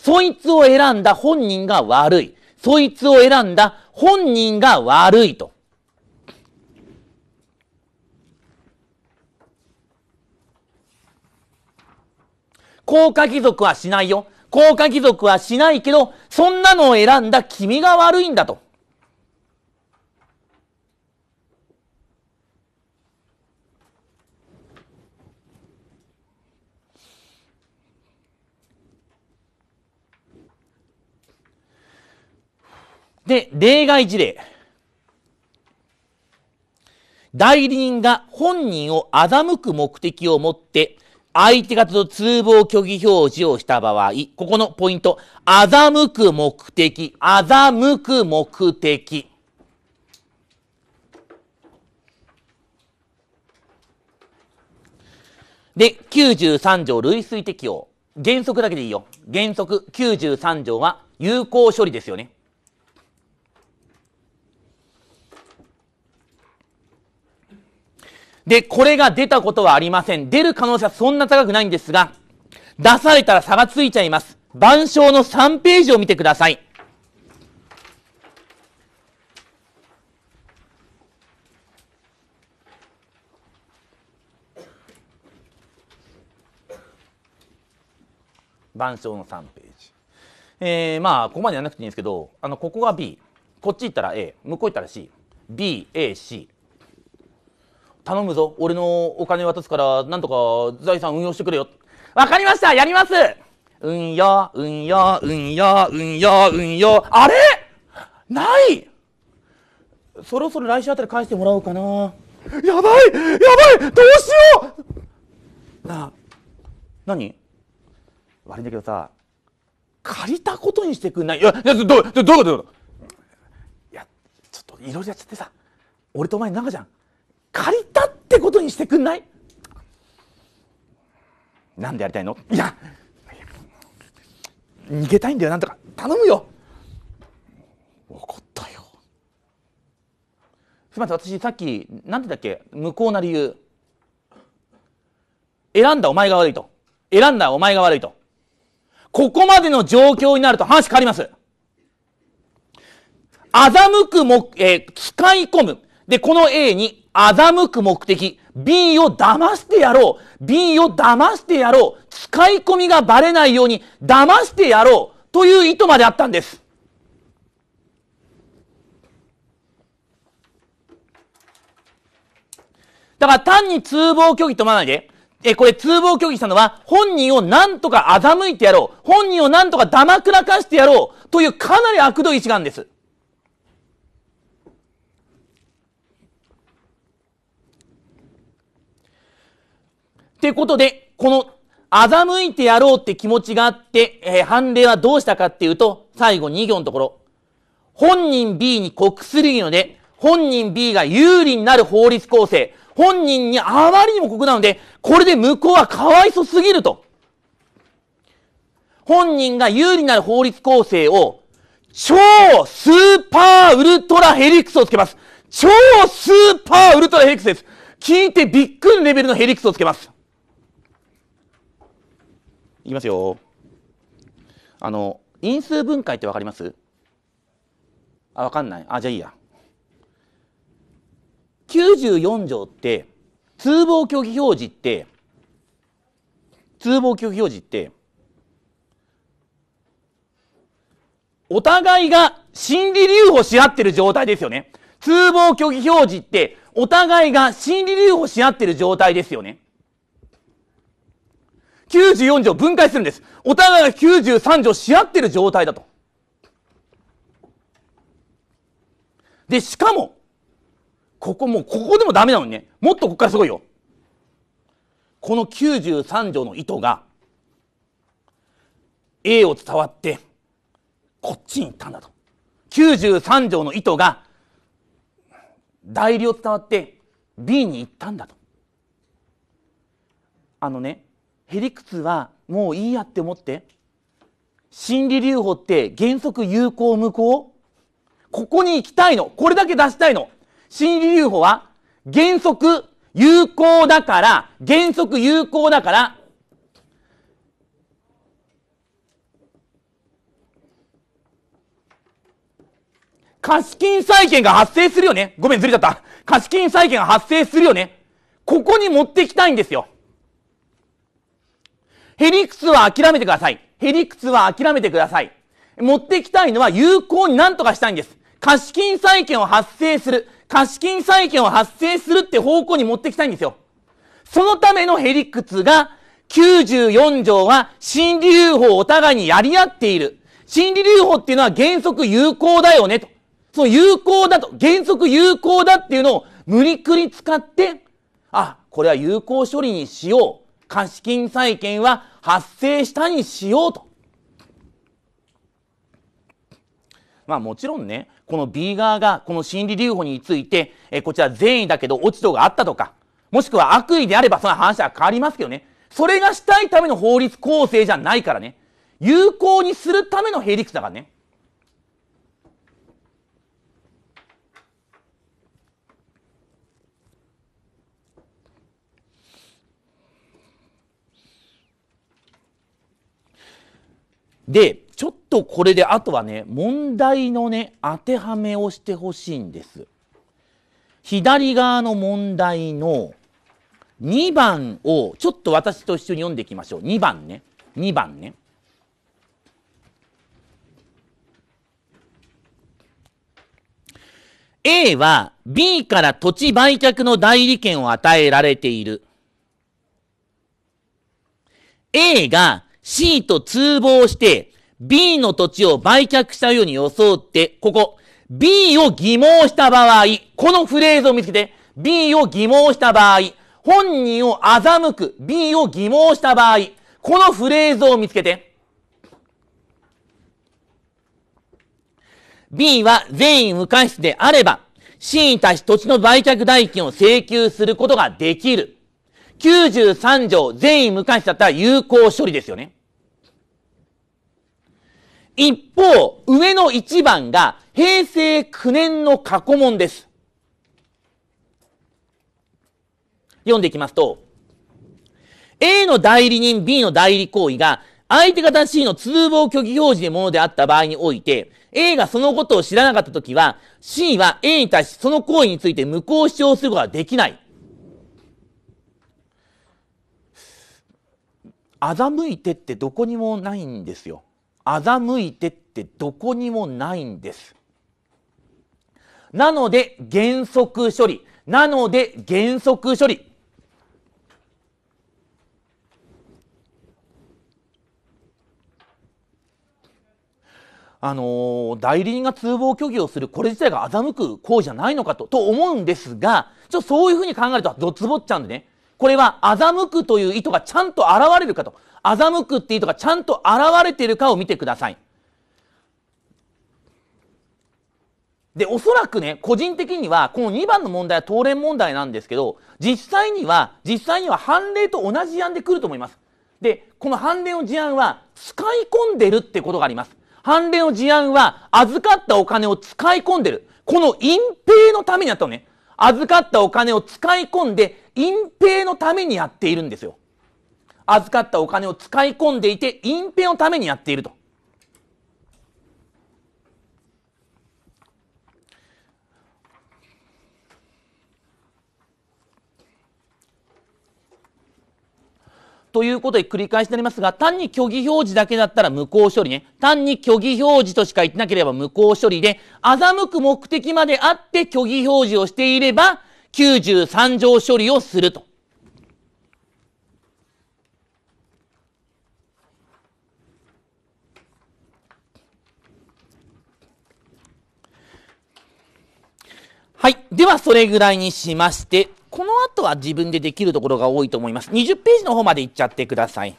そいつを選んだ本人が悪い。そいつを選んだ本人が悪いと。高価貴族はしないよ。高価貴族はしないけど、そんなのを選んだ君が悪いんだと。で、例外事例。代理人が本人を欺く目的を持って、相手方と通報虚偽表示をした場合、ここのポイント、欺く目的、欺く目的。で、93条類推適用。原則だけでいいよ。原則93条は有効処理ですよね。で、これが出たことはありません。出る可能性はそんな高くないんですが、出されたら差がついちゃいます。板章の3ページを見てください。板章の3ページ。えー、まあ、ここまでやらなくていいんですけど、あの、ここが B。こっち行ったら A。向こう行ったら C。B、A、C。頼むぞ。俺のお金渡すから、なんとか財産運用してくれよ。わかりましたやります運用、運用、運用、運用、運用。あれないそろそろ来週あたり返してもらおうかな。やばいやばいどうしようなあ、何悪いんだけどさ、借りたことにしてくんないいや、どどどういうこといや、ちょっといろいろやっちゃってさ、俺とお前なんかじゃん。借りたってことにしてくんないなんでやりたいのいや逃げたいんだよなんとか頼むよ怒ったよすみません私さっき何てだっけ無効な理由選んだお前が悪いと選んだお前が悪いとここまでの状況になると話変わります欺くも、えー、使い込むでこの A に欺く目的 B を騙してやろう B を騙してやろう使い込みがバレないように騙してやろうという意図まであったんですだから単に通報虚偽と思わないでえ、これ通報虚偽したのは、本人を何とか欺いてやろう。本人を何とか黙くらかしてやろう。というかなり悪どい意志があるんです。ってことで、この欺いてやろうって気持ちがあって、えー、判例はどうしたかっていうと、最後2行のところ。本人 B に告するので、本人 B が有利になる法律構成。本人にあまりにも酷なので、これで向こうはかわいそすぎると。本人が有利になる法律構成を、超スーパーウルトラヘリクスをつけます。超スーパーウルトラヘリクスです。聞いてびっくりレベルのヘリクスをつけます。いきますよ。あの、因数分解ってわかりますあ、わかんない。あ、じゃあいいや。94条って、通報虚偽表示って、通報虚偽表示って、お互いが心理留保し合ってる状態ですよね。通報虚偽表示って、お互いが心理留保し合ってる状態ですよね。94条分解するんです。お互いが93条し合ってる状態だと。で、しかも、ここもう、ここでもダメなのにね、もっとここからすごいよ。この93条の意図が、A を伝わって、こっちに行ったんだと。93条の意図が、代理を伝わって、B に行ったんだと。あのね、屁理屈はもういいやって思って心理留保って原則有効無効ここに行きたいのこれだけ出したいの心理留保は原則有効だから原則有効だから貸金債権が発生するよねごめんずれちゃった貸金債権が発生するよねここに持ってきたいんですよヘリクつは諦めてください。ヘリクつは諦めてください。持ってきたいのは有効になんとかしたいんです。貸金債権を発生する。貸金債権を発生するって方向に持ってきたいんですよ。そのためのヘリクつが、94条は心理留保をお互いにやり合っている。心理留保っていうのは原則有効だよねと。その有効だと、原則有効だっていうのを無理くり使って、あ、これは有効処理にしよう。貸金債権は発生したにしようと。まあもちろんね、この B 側がこの心理留保について、えこちら善意だけど落ち度があったとか、もしくは悪意であればその話は変わりますけどね。それがしたいための法律構成じゃないからね。有効にするためのヘリクスだからね。で、ちょっとこれであとはね、問題のね、当てはめをしてほしいんです。左側の問題の2番を、ちょっと私と一緒に読んでいきましょう。2番ね。2番ね。A は B から土地売却の代理権を与えられている。A が C と通謀して、B の土地を売却したように装って、ここ、B を疑問した場合、このフレーズを見つけて、B を疑問した場合、本人を欺く、B を疑問した場合、このフレーズを見つけて、B は全員無過失であれば、C に対し土地の売却代金を請求することができる。93条善意無関心だったら有効処理ですよね。一方、上の1番が平成9年の過去問です。読んでいきますと、A の代理人 B の代理行為が相手方 C の通報虚偽表示でものであった場合において、A がそのことを知らなかったときは、C は A に対しその行為について無効主張することができない。欺いてってどこにもないんですよ。欺いてってどこにもないんです。なので原則処理。なので原則処理。あのー、代理人が通報虚偽をするこれ自体が欺く行為じゃないのかとと思うんですがちょっとそういうふうに考えるとどつぼっちゃうんでねこれは欺くという意図がちゃんと現れるかと。欺くってい意図がちゃんと現れているかを見てください。で、おそらくね、個人的には、この2番の問題は当連問題なんですけど、実際には、実際には判例と同じ案で来ると思います。で、この判例の事案は、使い込んでるってことがあります。判例の事案は、預かったお金を使い込んでる。この隠蔽のためにあったのね。預かったお金を使い込んで、隠蔽のためにやっているんですよ。預かったお金を使い込んでいて、隠蔽のためにやっていると。ということで繰り返しになりますが、単に虚偽表示だけだったら無効処理ね。単に虚偽表示としか言ってなければ無効処理で、欺く目的まであって虚偽表示をしていれば、93条処理をすると。はい。では、それぐらいにしまして、この後は自分でできるところが多いと思います。20ページの方まで行っちゃってください。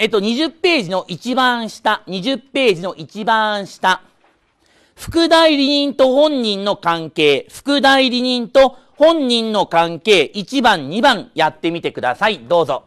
えっと、20ページの一番下、20ページの一番下。副代理人と本人の関係、副代理人と本人の関係、1番、2番やってみてください。どうぞ。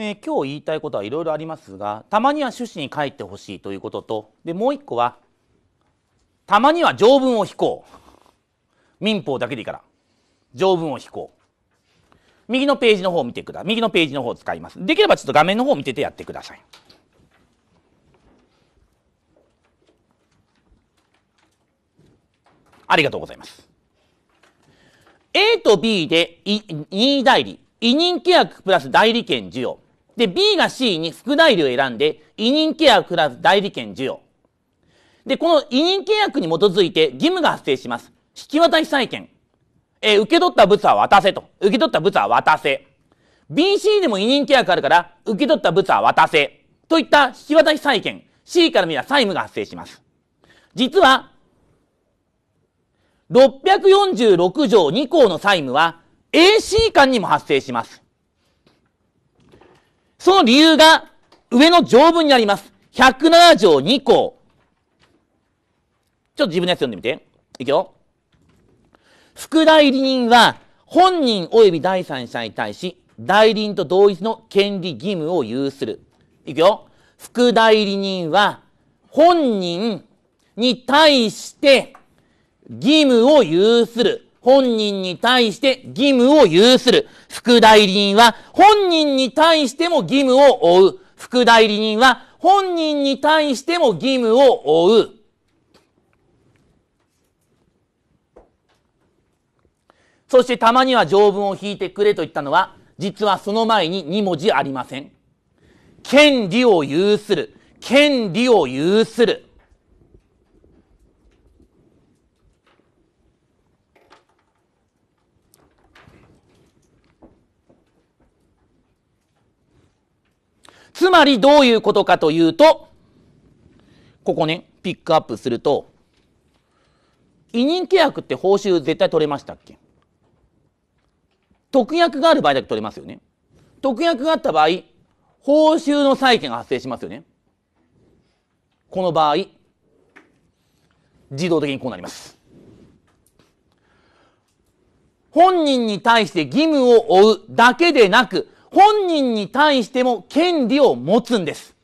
えー、今日言いたいことはいろいろありますがたまには趣旨に書いてほしいということとでもう一個はたまには条文を引こう民法だけでいいから条文を引こう右のページの方を見てください右のページの方を使いますできればちょっと画面の方を見ててやってくださいありがとうございます A と B で任意代理委任契約プラス代理権授与で、B が C に副代理を選んで、委任契約プラス代理権授与。で、この委任契約に基づいて義務が発生します。引き渡し債権。えー、受け取った物は渡せと。受け取った物は渡せ。BC でも委任契約あるから、受け取った物は渡せ。といった引き渡し債権。C から見れば債務が発生します。実は、646条2項の債務は AC 間にも発生します。その理由が上の条文にあります。107条2項。ちょっと自分のやつ読んでみて。いくよ。副代理人は本人及び第三者に対し、代理人と同一の権利義務を有する。いくよ。副代理人は本人に対して義務を有する。本人に対して義務を有する。副代理人は本人に対しても義務を負う。副代理人は本人に対しても義務を負う。そしてたまには条文を引いてくれと言ったのは、実はその前に2文字ありません。権利を有する。権利を有する。つまりどういうことかというと、ここね、ピックアップすると、委任契約って報酬絶対取れましたっけ特約がある場合だけ取れますよね。特約があった場合、報酬の債権が発生しますよね。この場合、自動的にこうなります。本人に対して義務を負うだけでなく、本人に対しても権利を持つんです。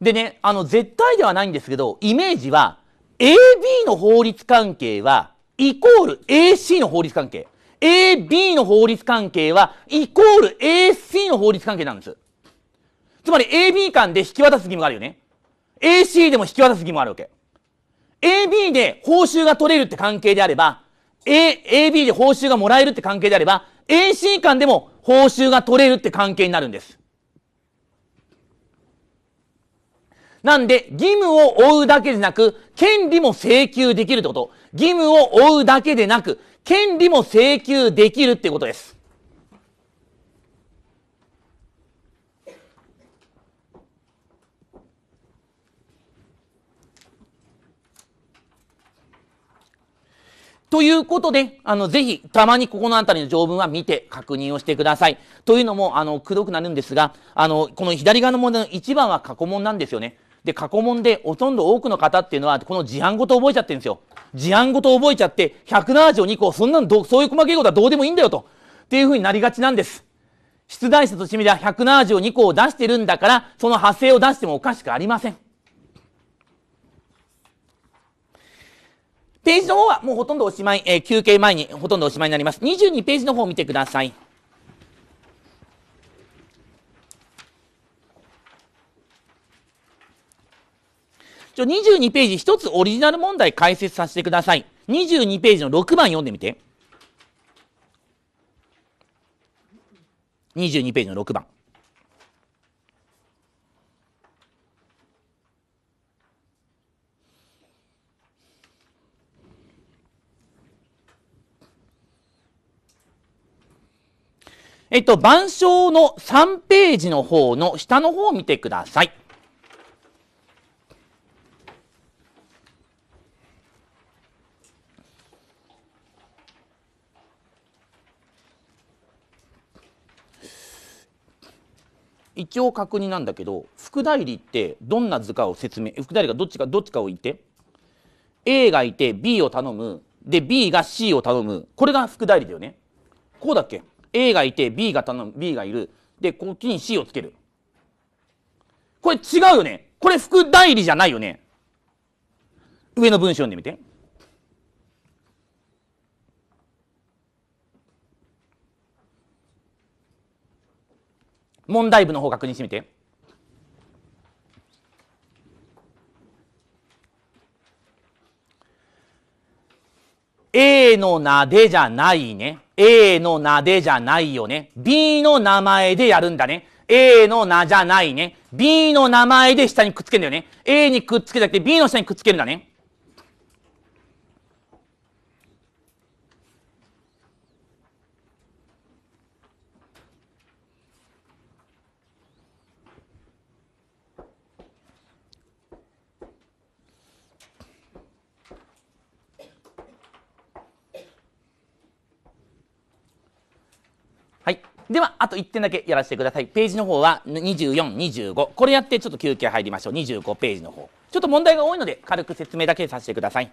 でね、あの、絶対ではないんですけど、イメージは、AB の法律関係は、イコール AC の法律関係。AB の法律関係は、イコール AC の法律関係なんです。つまり AB 間で引き渡す義務があるよね。AC でも引き渡す義務があるわけ。AB で報酬が取れるって関係であれば、A、AB で報酬がもらえるって関係であれば、AC 間でも報酬が取れるって関係になるんです。なんで、義務を負うだけでなく、権利も請求できるってこと。義務を負うだけでなく、権利も請求できるってことです。ということで、あの、ぜひ、たまにここのあたりの条文は見て確認をしてください。というのも、あの、くどくなるんですが、あの、この左側の問題の1番は過去問なんですよね。で、過去問でほとんど多くの方っていうのは、この事案ごと覚えちゃってるんですよ。事案ごと覚えちゃって、1 7 2個、そんなのそういう細けいことはどうでもいいんだよと。っていうふうになりがちなんです。出題者としてみれば1 7 2個を出してるんだから、その発生を出してもおかしくありません。ページの方はもうほとんどおしまい、えー、休憩前にほとんどおしまいになります。22ページの方を見てください。22ページ一つオリジナル問題解説させてください。22ページの6番読んでみて。22ページの6番。えっと、板書の3ページの方の下の方を見てください。一応確認なんだけど副代理ってどんな図かを説明副代理がどっちかどっちかを言って A がいて B を頼むで B が C を頼むこれが副代理だよねこうだっけ A がいて B が頼む B がいるでこっちに C をつけるこれ違うよねこれ副代理じゃないよね上の文章読んでみて問題文の方確認してみて。A の名でじゃないね。A の名でじゃないよね。B の名前でやるんだね。A の名じゃないね。B の名前で下にくっつけるんだよね。A にくっつけたくて B の下にくっつけるんだね。では、あと1点だけやらせてください。ページの方は24、25。これやってちょっと休憩入りましょう。25ページの方。ちょっと問題が多いので、軽く説明だけさせてください。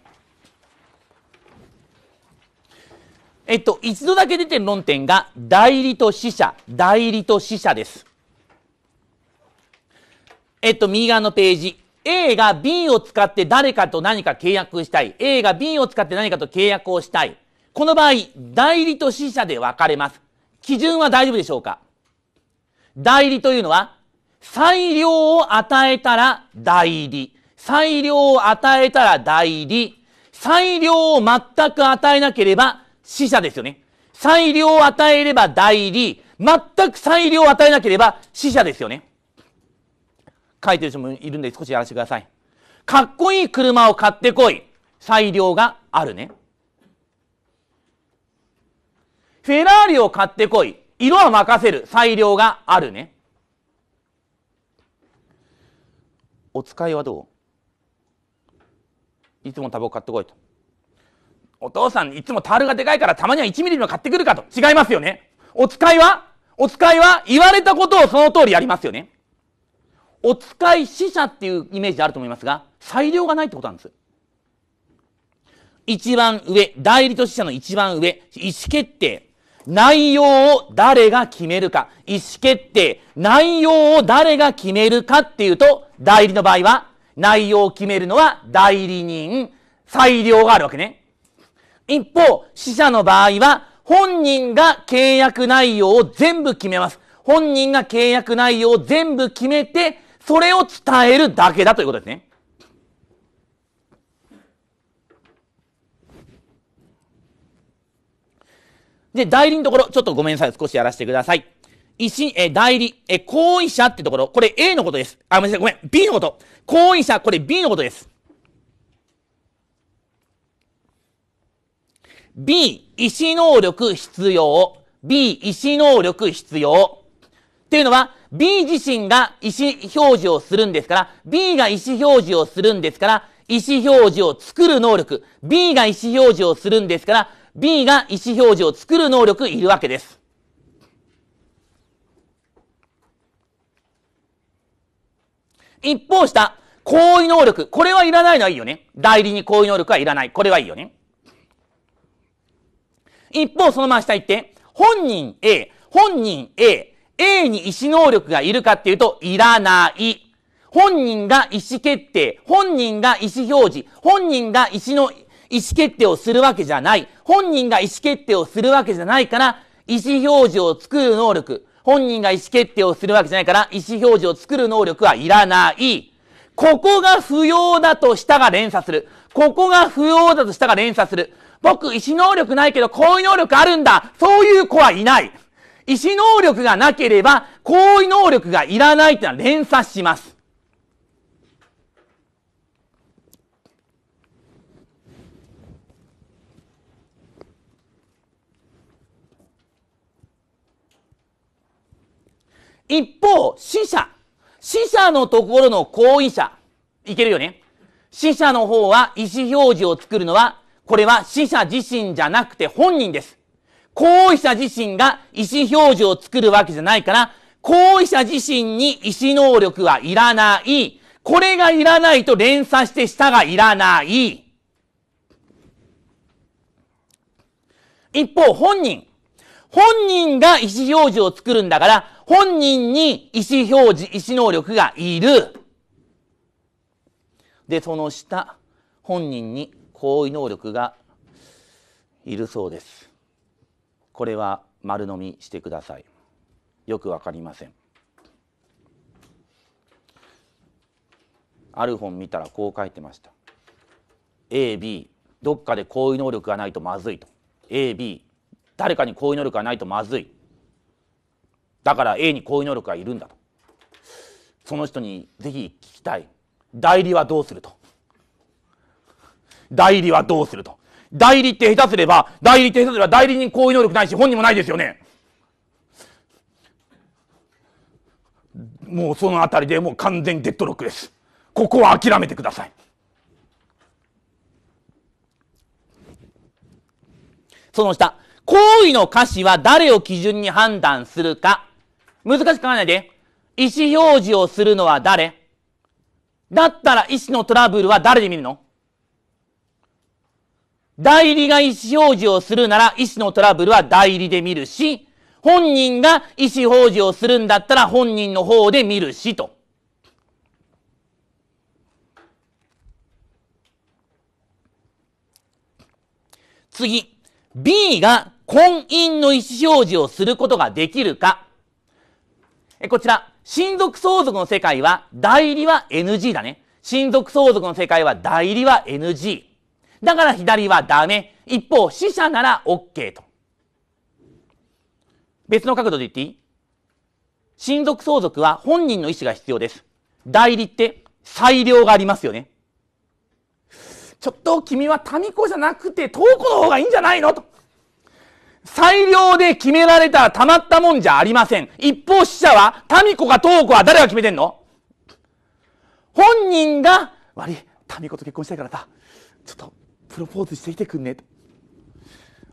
えっと、一度だけ出てる論点が、代理と死者、代理と死者です。えっと、右側のページ。A が B を使って誰かと何か契約したい。A が B を使って何かと契約をしたい。この場合、代理と死者で分かれます。基準は大丈夫でしょうか代理というのは、裁量を与えたら代理。裁量を与えたら代理。裁量を全く与えなければ死者ですよね。裁量を与えれば代理。全く裁量を与えなければ死者ですよね。書いてる人もいるんで少しやらせてください。かっこいい車を買ってこい。裁量があるね。フェラーリを買ってこい。色は任せる。裁量があるね。お使いはどういつもタバコ買ってこいと。お父さん、いつもタールがでかいからたまには1ミリの買ってくるかと。違いますよね。お使いはお使いは言われたことをその通りやりますよね。お使い死者っていうイメージあると思いますが、裁量がないってことなんです。一番上、代理と死者の一番上、意思決定。内容を誰が決めるか、意思決定、内容を誰が決めるかっていうと、代理の場合は、内容を決めるのは代理人、裁量があるわけね。一方、死者の場合は、本人が契約内容を全部決めます。本人が契約内容を全部決めて、それを伝えるだけだということですね。で、代理のところ、ちょっとごめんなさい。少しやらせてください。一審、え代理、え行為者ってところ、これ A のことです。あ、ごめんなさい。ごめん。B のこと。行為者、これ B のことです。B、意思能力必要。B、意思能力必要。っていうのは、B 自身が意思表示をするんですから、B が意思表示をするんですから、意思表示を作る能力、B が意思表示をするんですから、B が意思表示を作る能力いるわけです。一方した、行為能力。これはいらないのはいいよね。代理に行為能力はいらない。これはいいよね。一方、そのまま下行って、本人 A、本人 A、A に意思能力がいるかっていうと、いらない。本人が意思決定、本人が意思表示、本人が意思の意思決定をするわけじゃない。本人が意思決定をするわけじゃないから、意思表示を作る能力。本人が意思決定をするわけじゃないから、意思表示を作る能力はいらない。ここが不要だとしたが連鎖する。ここが不要だとしたが連鎖する。僕、意思能力ないけど、行為能力あるんだ。そういう子はいない。意思能力がなければ、行為能力がいらないってのは連鎖します。一方、死者。死者のところの行為者。いけるよね。死者の方は意思表示を作るのは、これは死者自身じゃなくて本人です。行為者自身が意思表示を作るわけじゃないから、行為者自身に意思能力はいらない。これがいらないと連鎖して下がいらない。一方、本人。本人が意思表示を作るんだから、本人に意思表示、意思能力がいる。で、その下、本人に行為能力がいるそうです。これは丸飲みしてください。よくわかりません。ある本見たらこう書いてました。A、B、どっかで行為能力がないとまずいと。A、B、誰かにこういう能力がないとまずいだから A にこういう能力がいるんだとその人にぜひ聞きたい代理はどうすると代理はどうすると代理って下手すれば代理って下手すれば代理にこういう能力ないし本人もないですよねもうその辺りでもう完全にデッドロックですここは諦めてくださいその下行為の歌詞は誰を基準に判断するか。難しく考えないで。意思表示をするのは誰だったら意思のトラブルは誰で見るの代理が意思表示をするなら意思のトラブルは代理で見るし、本人が意思表示をするんだったら本人の方で見るしと。次、B が婚姻の意思表示をすることができるか。えこちら、親族相続の世界は代理は NG だね。親族相続の世界は代理は NG。だから左はダメ。一方、死者なら OK と。別の角度で言っていい親族相続は本人の意思が必要です。代理って裁量がありますよね。ちょっと君は民子じゃなくて、東子の方がいいんじゃないのと。裁量で決められたらたまったもんじゃありません。一方死者は、民子か東子は誰が決めてんの本人が、悪い、民子と結婚したいからさ、ちょっとプロポーズしてきてくんね。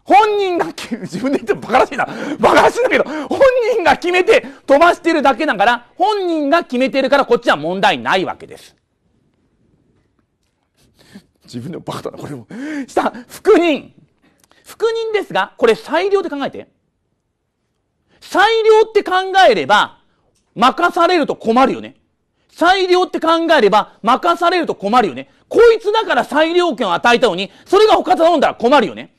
本人が、自分で言ってもバカらしいな。バカらしいんだけど、本人が決めて飛ばしてるだけだから、本人が決めてるからこっちは問題ないわけです。自分でもバカだな、これも。した、副人。副人ですが、これ裁量で考えて。裁量って考えれば、任されると困るよね。裁量って考えれば、任されると困るよね。こいつだから裁量権を与えたのに、それが他頼んだら困るよね。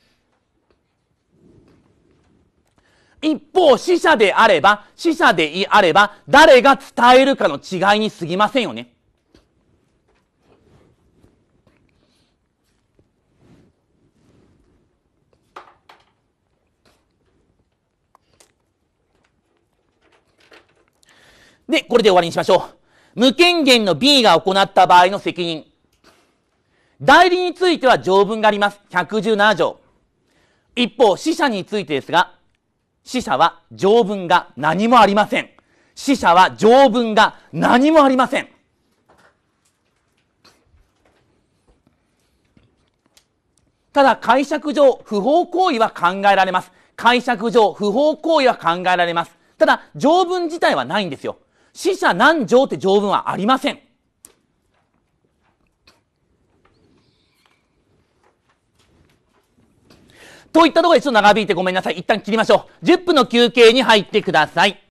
一方、死者であれば、死者であれば、誰が伝えるかの違いに過ぎませんよね。で、これで終わりにしましょう。無権限の B が行った場合の責任。代理については条文があります。117条。一方、死者についてですが、死者は条文が何もありません。死者は条文が何もありません。ただ解釈上不法行為は考えられます。解釈上不法行為は考えられます。ただ条文自体はないんですよ。死者何条って条文はありません。といったところでちょっと長引いてごめんなさい。一旦切りましょう。10分の休憩に入ってください。